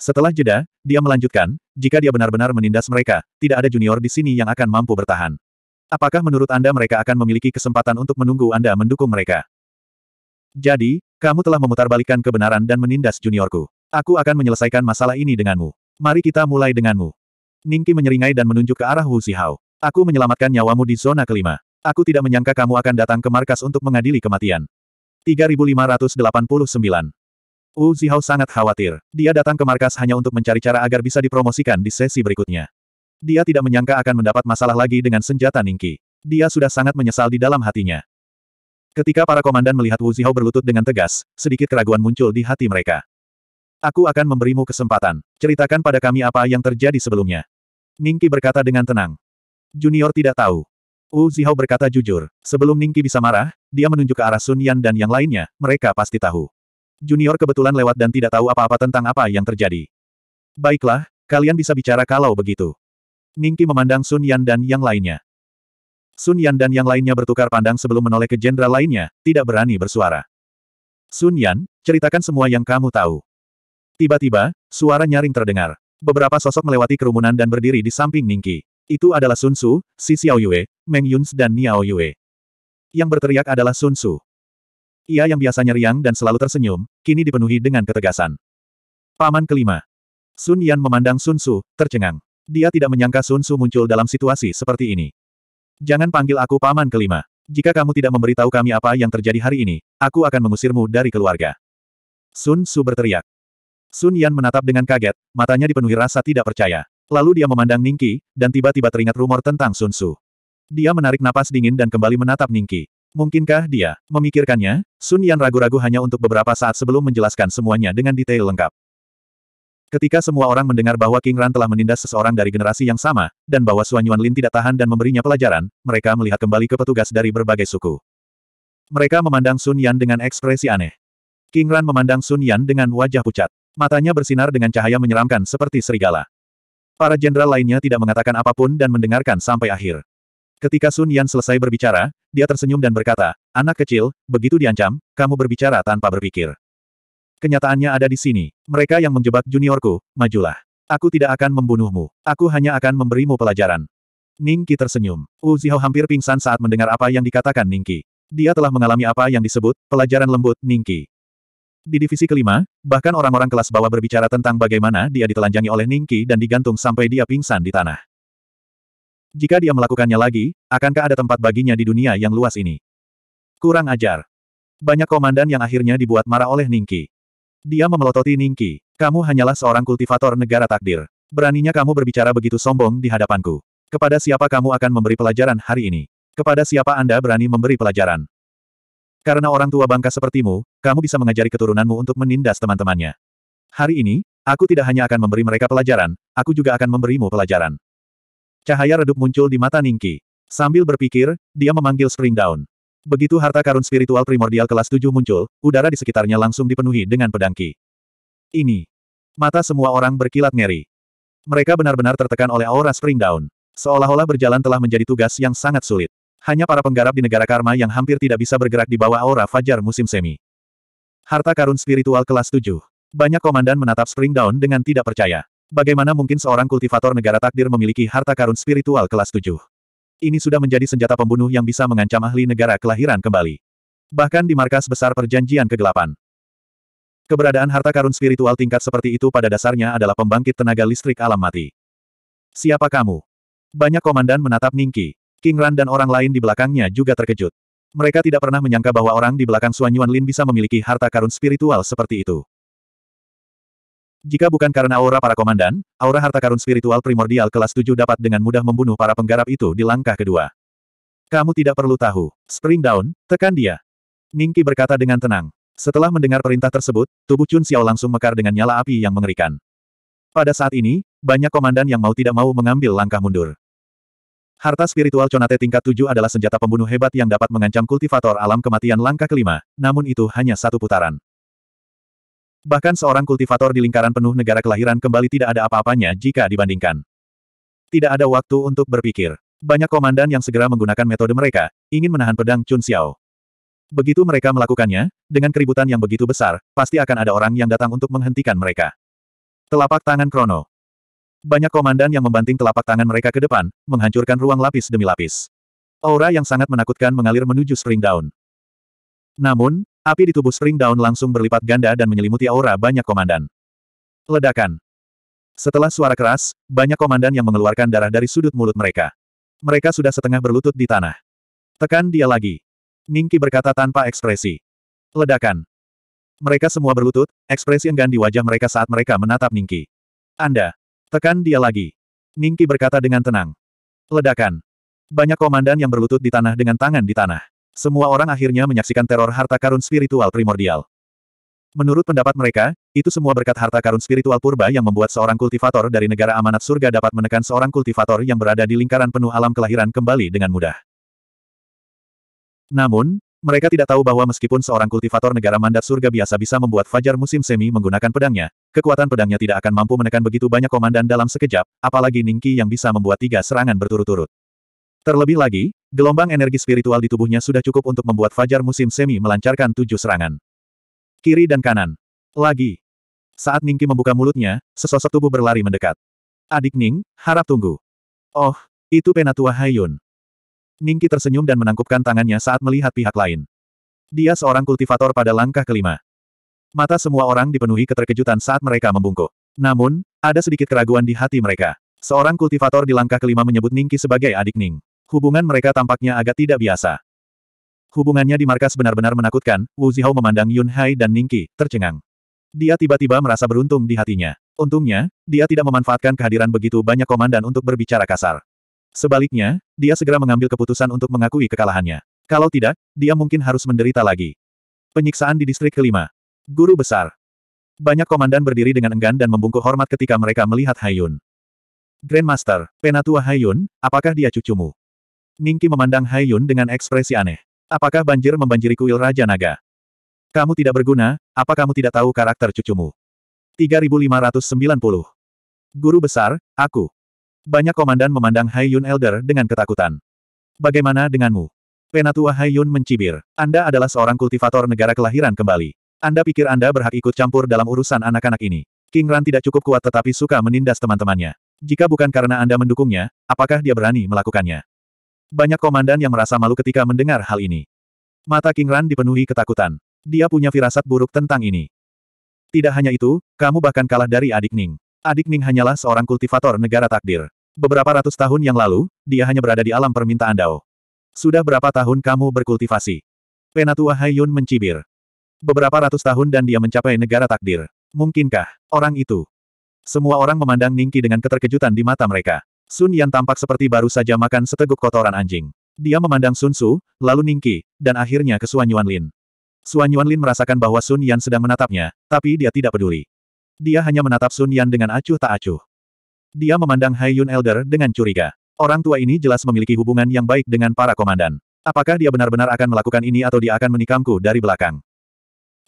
Setelah jeda, dia melanjutkan, jika dia benar-benar menindas mereka, tidak ada junior di sini yang akan mampu bertahan. Apakah menurut Anda mereka akan memiliki kesempatan untuk menunggu Anda mendukung mereka? Jadi, kamu telah memutarbalikkan kebenaran dan menindas juniorku. Aku akan menyelesaikan masalah ini denganmu. Mari kita mulai denganmu. Ningki menyeringai dan menunjuk ke arah Wu Zihao. Aku menyelamatkan nyawamu di zona kelima. Aku tidak menyangka kamu akan datang ke markas untuk mengadili kematian. 3589. Wu Zihao sangat khawatir. Dia datang ke markas hanya untuk mencari cara agar bisa dipromosikan di sesi berikutnya. Dia tidak menyangka akan mendapat masalah lagi dengan senjata Ningki. Dia sudah sangat menyesal di dalam hatinya. Ketika para komandan melihat Wu Zihao berlutut dengan tegas, sedikit keraguan muncul di hati mereka. Aku akan memberimu kesempatan. Ceritakan pada kami apa yang terjadi sebelumnya. Ningki berkata dengan tenang. Junior tidak tahu. Wu Zihao berkata jujur. Sebelum Ningki bisa marah, dia menunjuk ke arah Sun Yan dan yang lainnya, mereka pasti tahu. Junior kebetulan lewat dan tidak tahu apa-apa tentang apa yang terjadi. Baiklah, kalian bisa bicara kalau begitu. Ningki memandang Sun Yan dan yang lainnya. Sun Yan dan yang lainnya bertukar pandang sebelum menoleh ke jenderal lainnya, tidak berani bersuara. Sun Yan, ceritakan semua yang kamu tahu. Tiba-tiba, suara nyaring terdengar. Beberapa sosok melewati kerumunan dan berdiri di samping Ningki. Itu adalah Sun Su, Si Xiao Yue, Meng Yuns dan Niao Yue. Yang berteriak adalah Sun Su. Ia yang biasanya riang dan selalu tersenyum, kini dipenuhi dengan ketegasan. Paman kelima. Sun Yan memandang Sun Su, tercengang. Dia tidak menyangka Sun Su muncul dalam situasi seperti ini. Jangan panggil aku paman kelima. Jika kamu tidak memberitahu kami apa yang terjadi hari ini, aku akan mengusirmu dari keluarga. Sun Su berteriak. Sun Yan menatap dengan kaget, matanya dipenuhi rasa tidak percaya. Lalu dia memandang Ningki, dan tiba-tiba teringat rumor tentang Sun Su. Dia menarik napas dingin dan kembali menatap Ningki. Mungkinkah dia memikirkannya? Sun Yan ragu-ragu hanya untuk beberapa saat sebelum menjelaskan semuanya dengan detail lengkap. Ketika semua orang mendengar bahwa King Ran telah menindas seseorang dari generasi yang sama, dan bahwa Suan Yuan Lin tidak tahan dan memberinya pelajaran, mereka melihat kembali ke petugas dari berbagai suku. Mereka memandang Sun Yan dengan ekspresi aneh. King Ran memandang Sun Yan dengan wajah pucat. Matanya bersinar dengan cahaya menyeramkan seperti serigala. Para jenderal lainnya tidak mengatakan apapun dan mendengarkan sampai akhir. Ketika Sun Yan selesai berbicara, dia tersenyum dan berkata, Anak kecil, begitu diancam, kamu berbicara tanpa berpikir. Kenyataannya ada di sini. Mereka yang menjebak juniorku, majulah. Aku tidak akan membunuhmu. Aku hanya akan memberimu pelajaran. Ning Qi tersenyum. Wu Zihao hampir pingsan saat mendengar apa yang dikatakan Ning Qi. Dia telah mengalami apa yang disebut, pelajaran lembut, Ning Qi. Di divisi kelima, bahkan orang-orang kelas bawah berbicara tentang bagaimana dia ditelanjangi oleh Ningki dan digantung sampai dia pingsan di tanah. Jika dia melakukannya lagi, akankah ada tempat baginya di dunia yang luas ini? Kurang ajar. Banyak komandan yang akhirnya dibuat marah oleh Ningki. Dia memelototi Ningki. Kamu hanyalah seorang kultivator negara takdir. Beraninya kamu berbicara begitu sombong di hadapanku. Kepada siapa kamu akan memberi pelajaran hari ini? Kepada siapa Anda berani memberi pelajaran? Karena orang tua bangka sepertimu, kamu bisa mengajari keturunanmu untuk menindas teman-temannya. Hari ini, aku tidak hanya akan memberi mereka pelajaran, aku juga akan memberimu pelajaran. Cahaya redup muncul di mata Ningki. Sambil berpikir, dia memanggil Spring Down. Begitu harta karun spiritual primordial kelas 7 muncul, udara di sekitarnya langsung dipenuhi dengan pedangki. Ini. Mata semua orang berkilat ngeri. Mereka benar-benar tertekan oleh aura Spring Down. Seolah-olah berjalan telah menjadi tugas yang sangat sulit. Hanya para penggarap di negara karma yang hampir tidak bisa bergerak di bawah aura fajar musim semi. Harta karun spiritual kelas 7. Banyak komandan menatap Spring Down dengan tidak percaya. Bagaimana mungkin seorang kultivator negara takdir memiliki harta karun spiritual kelas 7? Ini sudah menjadi senjata pembunuh yang bisa mengancam ahli negara kelahiran kembali. Bahkan di markas besar perjanjian kegelapan. Keberadaan harta karun spiritual tingkat seperti itu pada dasarnya adalah pembangkit tenaga listrik alam mati. Siapa kamu? Banyak komandan menatap Ningki. King Ran dan orang lain di belakangnya juga terkejut. Mereka tidak pernah menyangka bahwa orang di belakang Suan Yuan Lin bisa memiliki harta karun spiritual seperti itu. Jika bukan karena aura para komandan, aura harta karun spiritual primordial kelas 7 dapat dengan mudah membunuh para penggarap itu di langkah kedua. Kamu tidak perlu tahu. Spring down, tekan dia. Ningki berkata dengan tenang. Setelah mendengar perintah tersebut, tubuh Chun Xiao langsung mekar dengan nyala api yang mengerikan. Pada saat ini, banyak komandan yang mau tidak mau mengambil langkah mundur. Harta spiritual Conate tingkat 7 adalah senjata pembunuh hebat yang dapat mengancam kultivator alam kematian langkah kelima, namun itu hanya satu putaran. Bahkan seorang kultivator di lingkaran penuh negara kelahiran kembali tidak ada apa-apanya jika dibandingkan. Tidak ada waktu untuk berpikir. Banyak komandan yang segera menggunakan metode mereka, ingin menahan pedang Chun Xiao. Begitu mereka melakukannya, dengan keributan yang begitu besar, pasti akan ada orang yang datang untuk menghentikan mereka. Telapak tangan Krono. Banyak komandan yang membanting telapak tangan mereka ke depan, menghancurkan ruang lapis demi lapis. Aura yang sangat menakutkan mengalir menuju Spring Down. Namun, api di tubuh Spring Down langsung berlipat ganda dan menyelimuti aura banyak komandan. Ledakan. Setelah suara keras, banyak komandan yang mengeluarkan darah dari sudut mulut mereka. Mereka sudah setengah berlutut di tanah. Tekan dia lagi. Ningki berkata tanpa ekspresi. Ledakan. Mereka semua berlutut, ekspresi enggan di wajah mereka saat mereka menatap Ningki. Anda, Tekan dia lagi. Ningki berkata dengan tenang. Ledakan. Banyak komandan yang berlutut di tanah dengan tangan di tanah. Semua orang akhirnya menyaksikan teror harta karun spiritual primordial. Menurut pendapat mereka, itu semua berkat harta karun spiritual purba yang membuat seorang kultivator dari negara amanat surga dapat menekan seorang kultivator yang berada di lingkaran penuh alam kelahiran kembali dengan mudah. Namun, mereka tidak tahu bahwa meskipun seorang kultivator negara mandat surga biasa bisa membuat Fajar musim semi menggunakan pedangnya, kekuatan pedangnya tidak akan mampu menekan begitu banyak komandan dalam sekejap, apalagi Ningki yang bisa membuat tiga serangan berturut-turut. Terlebih lagi, gelombang energi spiritual di tubuhnya sudah cukup untuk membuat Fajar musim semi melancarkan tujuh serangan. Kiri dan kanan. Lagi. Saat Ningki membuka mulutnya, sesosok tubuh berlari mendekat. Adik Ning, harap tunggu. Oh, itu Penatua Hayun. Ningki tersenyum dan menangkupkan tangannya saat melihat pihak lain. Dia seorang kultivator pada langkah kelima. Mata semua orang dipenuhi keterkejutan saat mereka membungkuk. Namun, ada sedikit keraguan di hati mereka. Seorang kultivator di langkah kelima menyebut Ningki sebagai adik Ning. Hubungan mereka tampaknya agak tidak biasa. Hubungannya di markas benar-benar menakutkan, Wu Zihao memandang Yun Hai dan Ningki, tercengang. Dia tiba-tiba merasa beruntung di hatinya. Untungnya, dia tidak memanfaatkan kehadiran begitu banyak komandan untuk berbicara kasar. Sebaliknya, dia segera mengambil keputusan untuk mengakui kekalahannya. Kalau tidak, dia mungkin harus menderita lagi. Penyiksaan di distrik kelima. Guru besar. Banyak komandan berdiri dengan enggan dan membungkuk hormat ketika mereka melihat Hayun. Grandmaster, penatua Hayun, apakah dia cucumu? Ningki memandang Hayun dengan ekspresi aneh. Apakah banjir membanjiri kuil Raja Naga? Kamu tidak berguna, apa kamu tidak tahu karakter cucumu? 3590. Guru besar, aku. Banyak komandan memandang Hai Yun Elder dengan ketakutan. Bagaimana denganmu? Penatua Hai Yun mencibir. Anda adalah seorang kultivator negara kelahiran kembali. Anda pikir Anda berhak ikut campur dalam urusan anak-anak ini. King Ran tidak cukup kuat tetapi suka menindas teman-temannya. Jika bukan karena Anda mendukungnya, apakah dia berani melakukannya? Banyak komandan yang merasa malu ketika mendengar hal ini. Mata King Ran dipenuhi ketakutan. Dia punya firasat buruk tentang ini. Tidak hanya itu, kamu bahkan kalah dari adik Ning. Adik Ning hanyalah seorang kultivator negara takdir. Beberapa ratus tahun yang lalu, dia hanya berada di alam permintaan Dao. Sudah berapa tahun kamu berkultivasi? Penatua Haiyun mencibir. Beberapa ratus tahun dan dia mencapai negara takdir. Mungkinkah, orang itu? Semua orang memandang Ningki dengan keterkejutan di mata mereka. Sun Yan tampak seperti baru saja makan seteguk kotoran anjing. Dia memandang Sun Su, lalu Ningki, dan akhirnya ke Suan Yuan Lin. Suan Yuan Lin merasakan bahwa Sun Yan sedang menatapnya, tapi dia tidak peduli. Dia hanya menatap Sun Yan dengan acuh tak acuh. Dia memandang Hai Yun Elder dengan curiga. Orang tua ini jelas memiliki hubungan yang baik dengan para komandan. Apakah dia benar-benar akan melakukan ini atau dia akan menikamku dari belakang?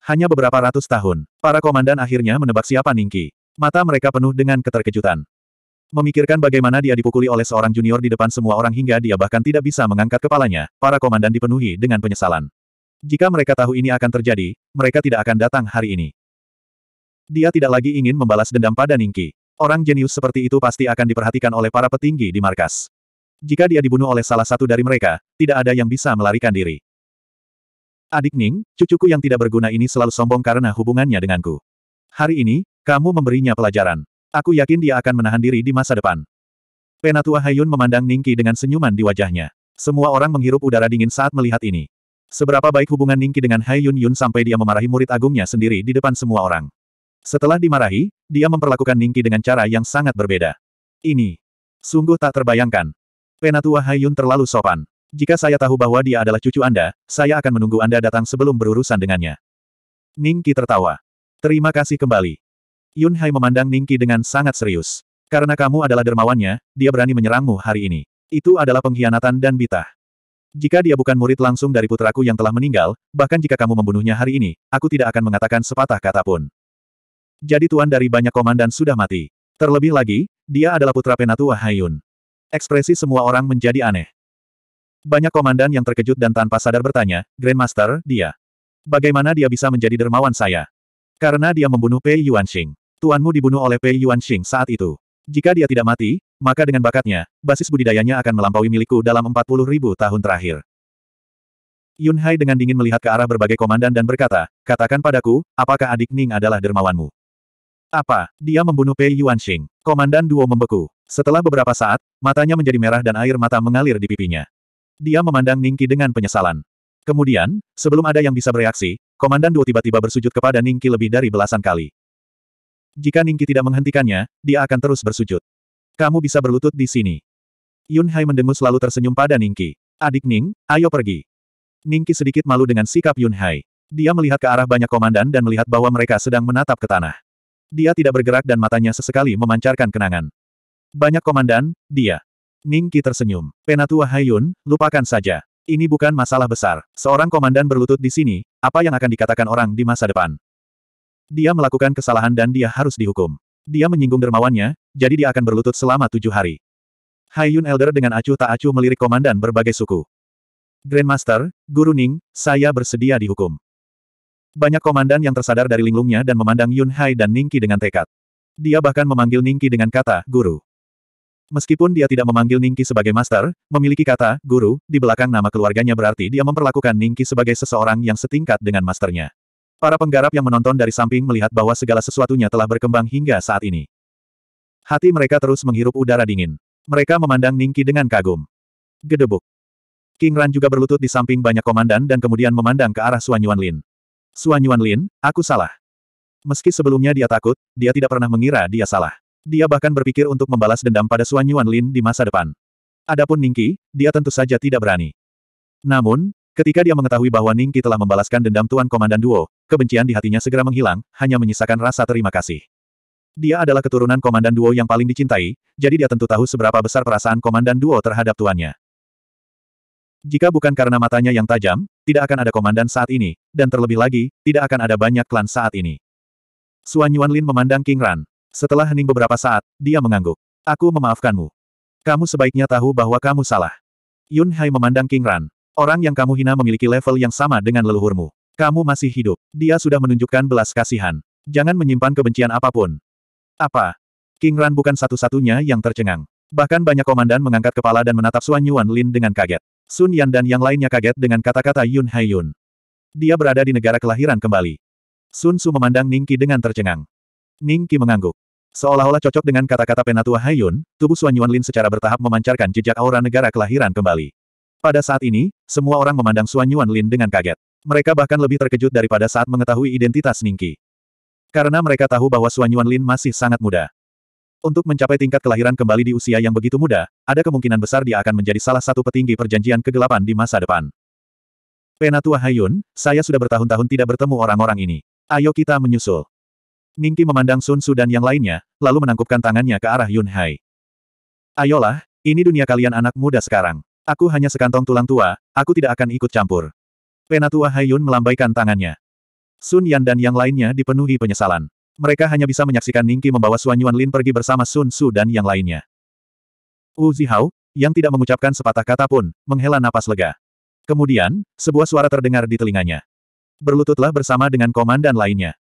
Hanya beberapa ratus tahun, para komandan akhirnya menebak siapa Ningki. Mata mereka penuh dengan keterkejutan. Memikirkan bagaimana dia dipukuli oleh seorang junior di depan semua orang hingga dia bahkan tidak bisa mengangkat kepalanya, para komandan dipenuhi dengan penyesalan. Jika mereka tahu ini akan terjadi, mereka tidak akan datang hari ini. Dia tidak lagi ingin membalas dendam pada Ningki. Orang jenius seperti itu pasti akan diperhatikan oleh para petinggi di markas. Jika dia dibunuh oleh salah satu dari mereka, tidak ada yang bisa melarikan diri. Adik Ning, cucuku yang tidak berguna ini selalu sombong karena hubungannya denganku. Hari ini, kamu memberinya pelajaran. Aku yakin dia akan menahan diri di masa depan. Penatua Hayun memandang Ningki dengan senyuman di wajahnya. Semua orang menghirup udara dingin saat melihat ini. Seberapa baik hubungan Ningki dengan Hayun Yun sampai dia memarahi murid agungnya sendiri di depan semua orang. Setelah dimarahi, dia memperlakukan Ningki dengan cara yang sangat berbeda. Ini sungguh tak terbayangkan. Penatua Haiyun terlalu sopan. Jika saya tahu bahwa dia adalah cucu Anda, saya akan menunggu Anda datang sebelum berurusan dengannya. Ningki tertawa. Terima kasih kembali. Yun Hai memandang Ningki dengan sangat serius. Karena kamu adalah dermawannya, dia berani menyerangmu hari ini. Itu adalah pengkhianatan dan bitah. Jika dia bukan murid langsung dari putraku yang telah meninggal, bahkan jika kamu membunuhnya hari ini, aku tidak akan mengatakan sepatah kata pun jadi tuan dari banyak komandan sudah mati. Terlebih lagi, dia adalah putra Penatua Hayun. Ekspresi semua orang menjadi aneh. Banyak komandan yang terkejut dan tanpa sadar bertanya, Grandmaster, dia. Bagaimana dia bisa menjadi dermawan saya? Karena dia membunuh Pei Yuanxing. Tuanmu dibunuh oleh Pei Yuanxing saat itu. Jika dia tidak mati, maka dengan bakatnya, basis budidayanya akan melampaui milikku dalam 40 ribu tahun terakhir. Yunhai dengan dingin melihat ke arah berbagai komandan dan berkata, katakan padaku, apakah adik Ning adalah dermawanmu? Apa? Dia membunuh Pei Yuanxing. Komandan Duo membeku. Setelah beberapa saat, matanya menjadi merah dan air mata mengalir di pipinya. Dia memandang Ningki dengan penyesalan. Kemudian, sebelum ada yang bisa bereaksi, Komandan Duo tiba-tiba bersujud kepada Ningki lebih dari belasan kali. Jika Ningki tidak menghentikannya, dia akan terus bersujud. Kamu bisa berlutut di sini. Yun Hai mendengus lalu tersenyum pada Ningki. Adik Ning, ayo pergi. Ningki sedikit malu dengan sikap Yun Hai. Dia melihat ke arah banyak komandan dan melihat bahwa mereka sedang menatap ke tanah. Dia tidak bergerak dan matanya sesekali memancarkan kenangan. Banyak komandan, dia. Ning Qi tersenyum. Penatua Hayun, lupakan saja. Ini bukan masalah besar. Seorang komandan berlutut di sini, apa yang akan dikatakan orang di masa depan? Dia melakukan kesalahan dan dia harus dihukum. Dia menyinggung dermawannya, jadi dia akan berlutut selama tujuh hari. Hayun Elder dengan acuh tak acuh melirik komandan berbagai suku. Grandmaster, Guru Ning, saya bersedia dihukum. Banyak komandan yang tersadar dari linglungnya dan memandang Yun Hai dan Ningki dengan tekad. Dia bahkan memanggil Ningki dengan kata, guru. Meskipun dia tidak memanggil Ningki sebagai master, memiliki kata, guru, di belakang nama keluarganya berarti dia memperlakukan Ningki sebagai seseorang yang setingkat dengan masternya. Para penggarap yang menonton dari samping melihat bahwa segala sesuatunya telah berkembang hingga saat ini. Hati mereka terus menghirup udara dingin. Mereka memandang Ningki dengan kagum. Gedebuk. King Ran juga berlutut di samping banyak komandan dan kemudian memandang ke arah Suan Yuan Lin. Suan Yuan Lin, aku salah. Meski sebelumnya dia takut, dia tidak pernah mengira dia salah. Dia bahkan berpikir untuk membalas dendam pada Suan Yuan Lin di masa depan. Adapun Ningki, dia tentu saja tidak berani. Namun, ketika dia mengetahui bahwa Ningki telah membalaskan dendam Tuan Komandan Duo, kebencian di hatinya segera menghilang, hanya menyisakan rasa terima kasih. Dia adalah keturunan Komandan Duo yang paling dicintai, jadi dia tentu tahu seberapa besar perasaan Komandan Duo terhadap tuannya. Jika bukan karena matanya yang tajam, tidak akan ada komandan saat ini, dan terlebih lagi, tidak akan ada banyak klan saat ini. Suan Lin memandang King Ran. Setelah hening beberapa saat, dia mengangguk. Aku memaafkanmu. Kamu sebaiknya tahu bahwa kamu salah. Yun Hai memandang King Ran. Orang yang kamu hina memiliki level yang sama dengan leluhurmu. Kamu masih hidup. Dia sudah menunjukkan belas kasihan. Jangan menyimpan kebencian apapun. Apa? King Ran bukan satu-satunya yang tercengang. Bahkan banyak komandan mengangkat kepala dan menatap Suan Yuan Lin dengan kaget. Sun Yan dan yang lainnya kaget dengan kata-kata Yun Haiyun. Dia berada di negara kelahiran kembali. Sun Su memandang Ning Qi dengan tercengang. Ning Qi mengangguk. Seolah-olah cocok dengan kata-kata penatua Haiyun, tubuh Suan Yuan Lin secara bertahap memancarkan jejak aura negara kelahiran kembali. Pada saat ini, semua orang memandang Suan Yuan Lin dengan kaget. Mereka bahkan lebih terkejut daripada saat mengetahui identitas Ning Qi. Karena mereka tahu bahwa Suan Yuan Lin masih sangat muda. Untuk mencapai tingkat kelahiran kembali di usia yang begitu muda, ada kemungkinan besar dia akan menjadi salah satu petinggi perjanjian kegelapan di masa depan. Penatua Hayun, saya sudah bertahun-tahun tidak bertemu orang-orang ini. Ayo kita menyusul. Ningki memandang Sun Su dan yang lainnya, lalu menangkupkan tangannya ke arah Yun Hai. Ayolah, ini dunia kalian anak muda sekarang. Aku hanya sekantong tulang tua, aku tidak akan ikut campur. Penatua Hayun melambaikan tangannya. Sun Yan dan yang lainnya dipenuhi penyesalan. Mereka hanya bisa menyaksikan Ningki membawa Suan Yuan Lin pergi bersama Sun Su dan yang lainnya. Wu Zihao, yang tidak mengucapkan sepatah kata pun, menghela napas lega. Kemudian, sebuah suara terdengar di telinganya. Berlututlah bersama dengan komandan lainnya.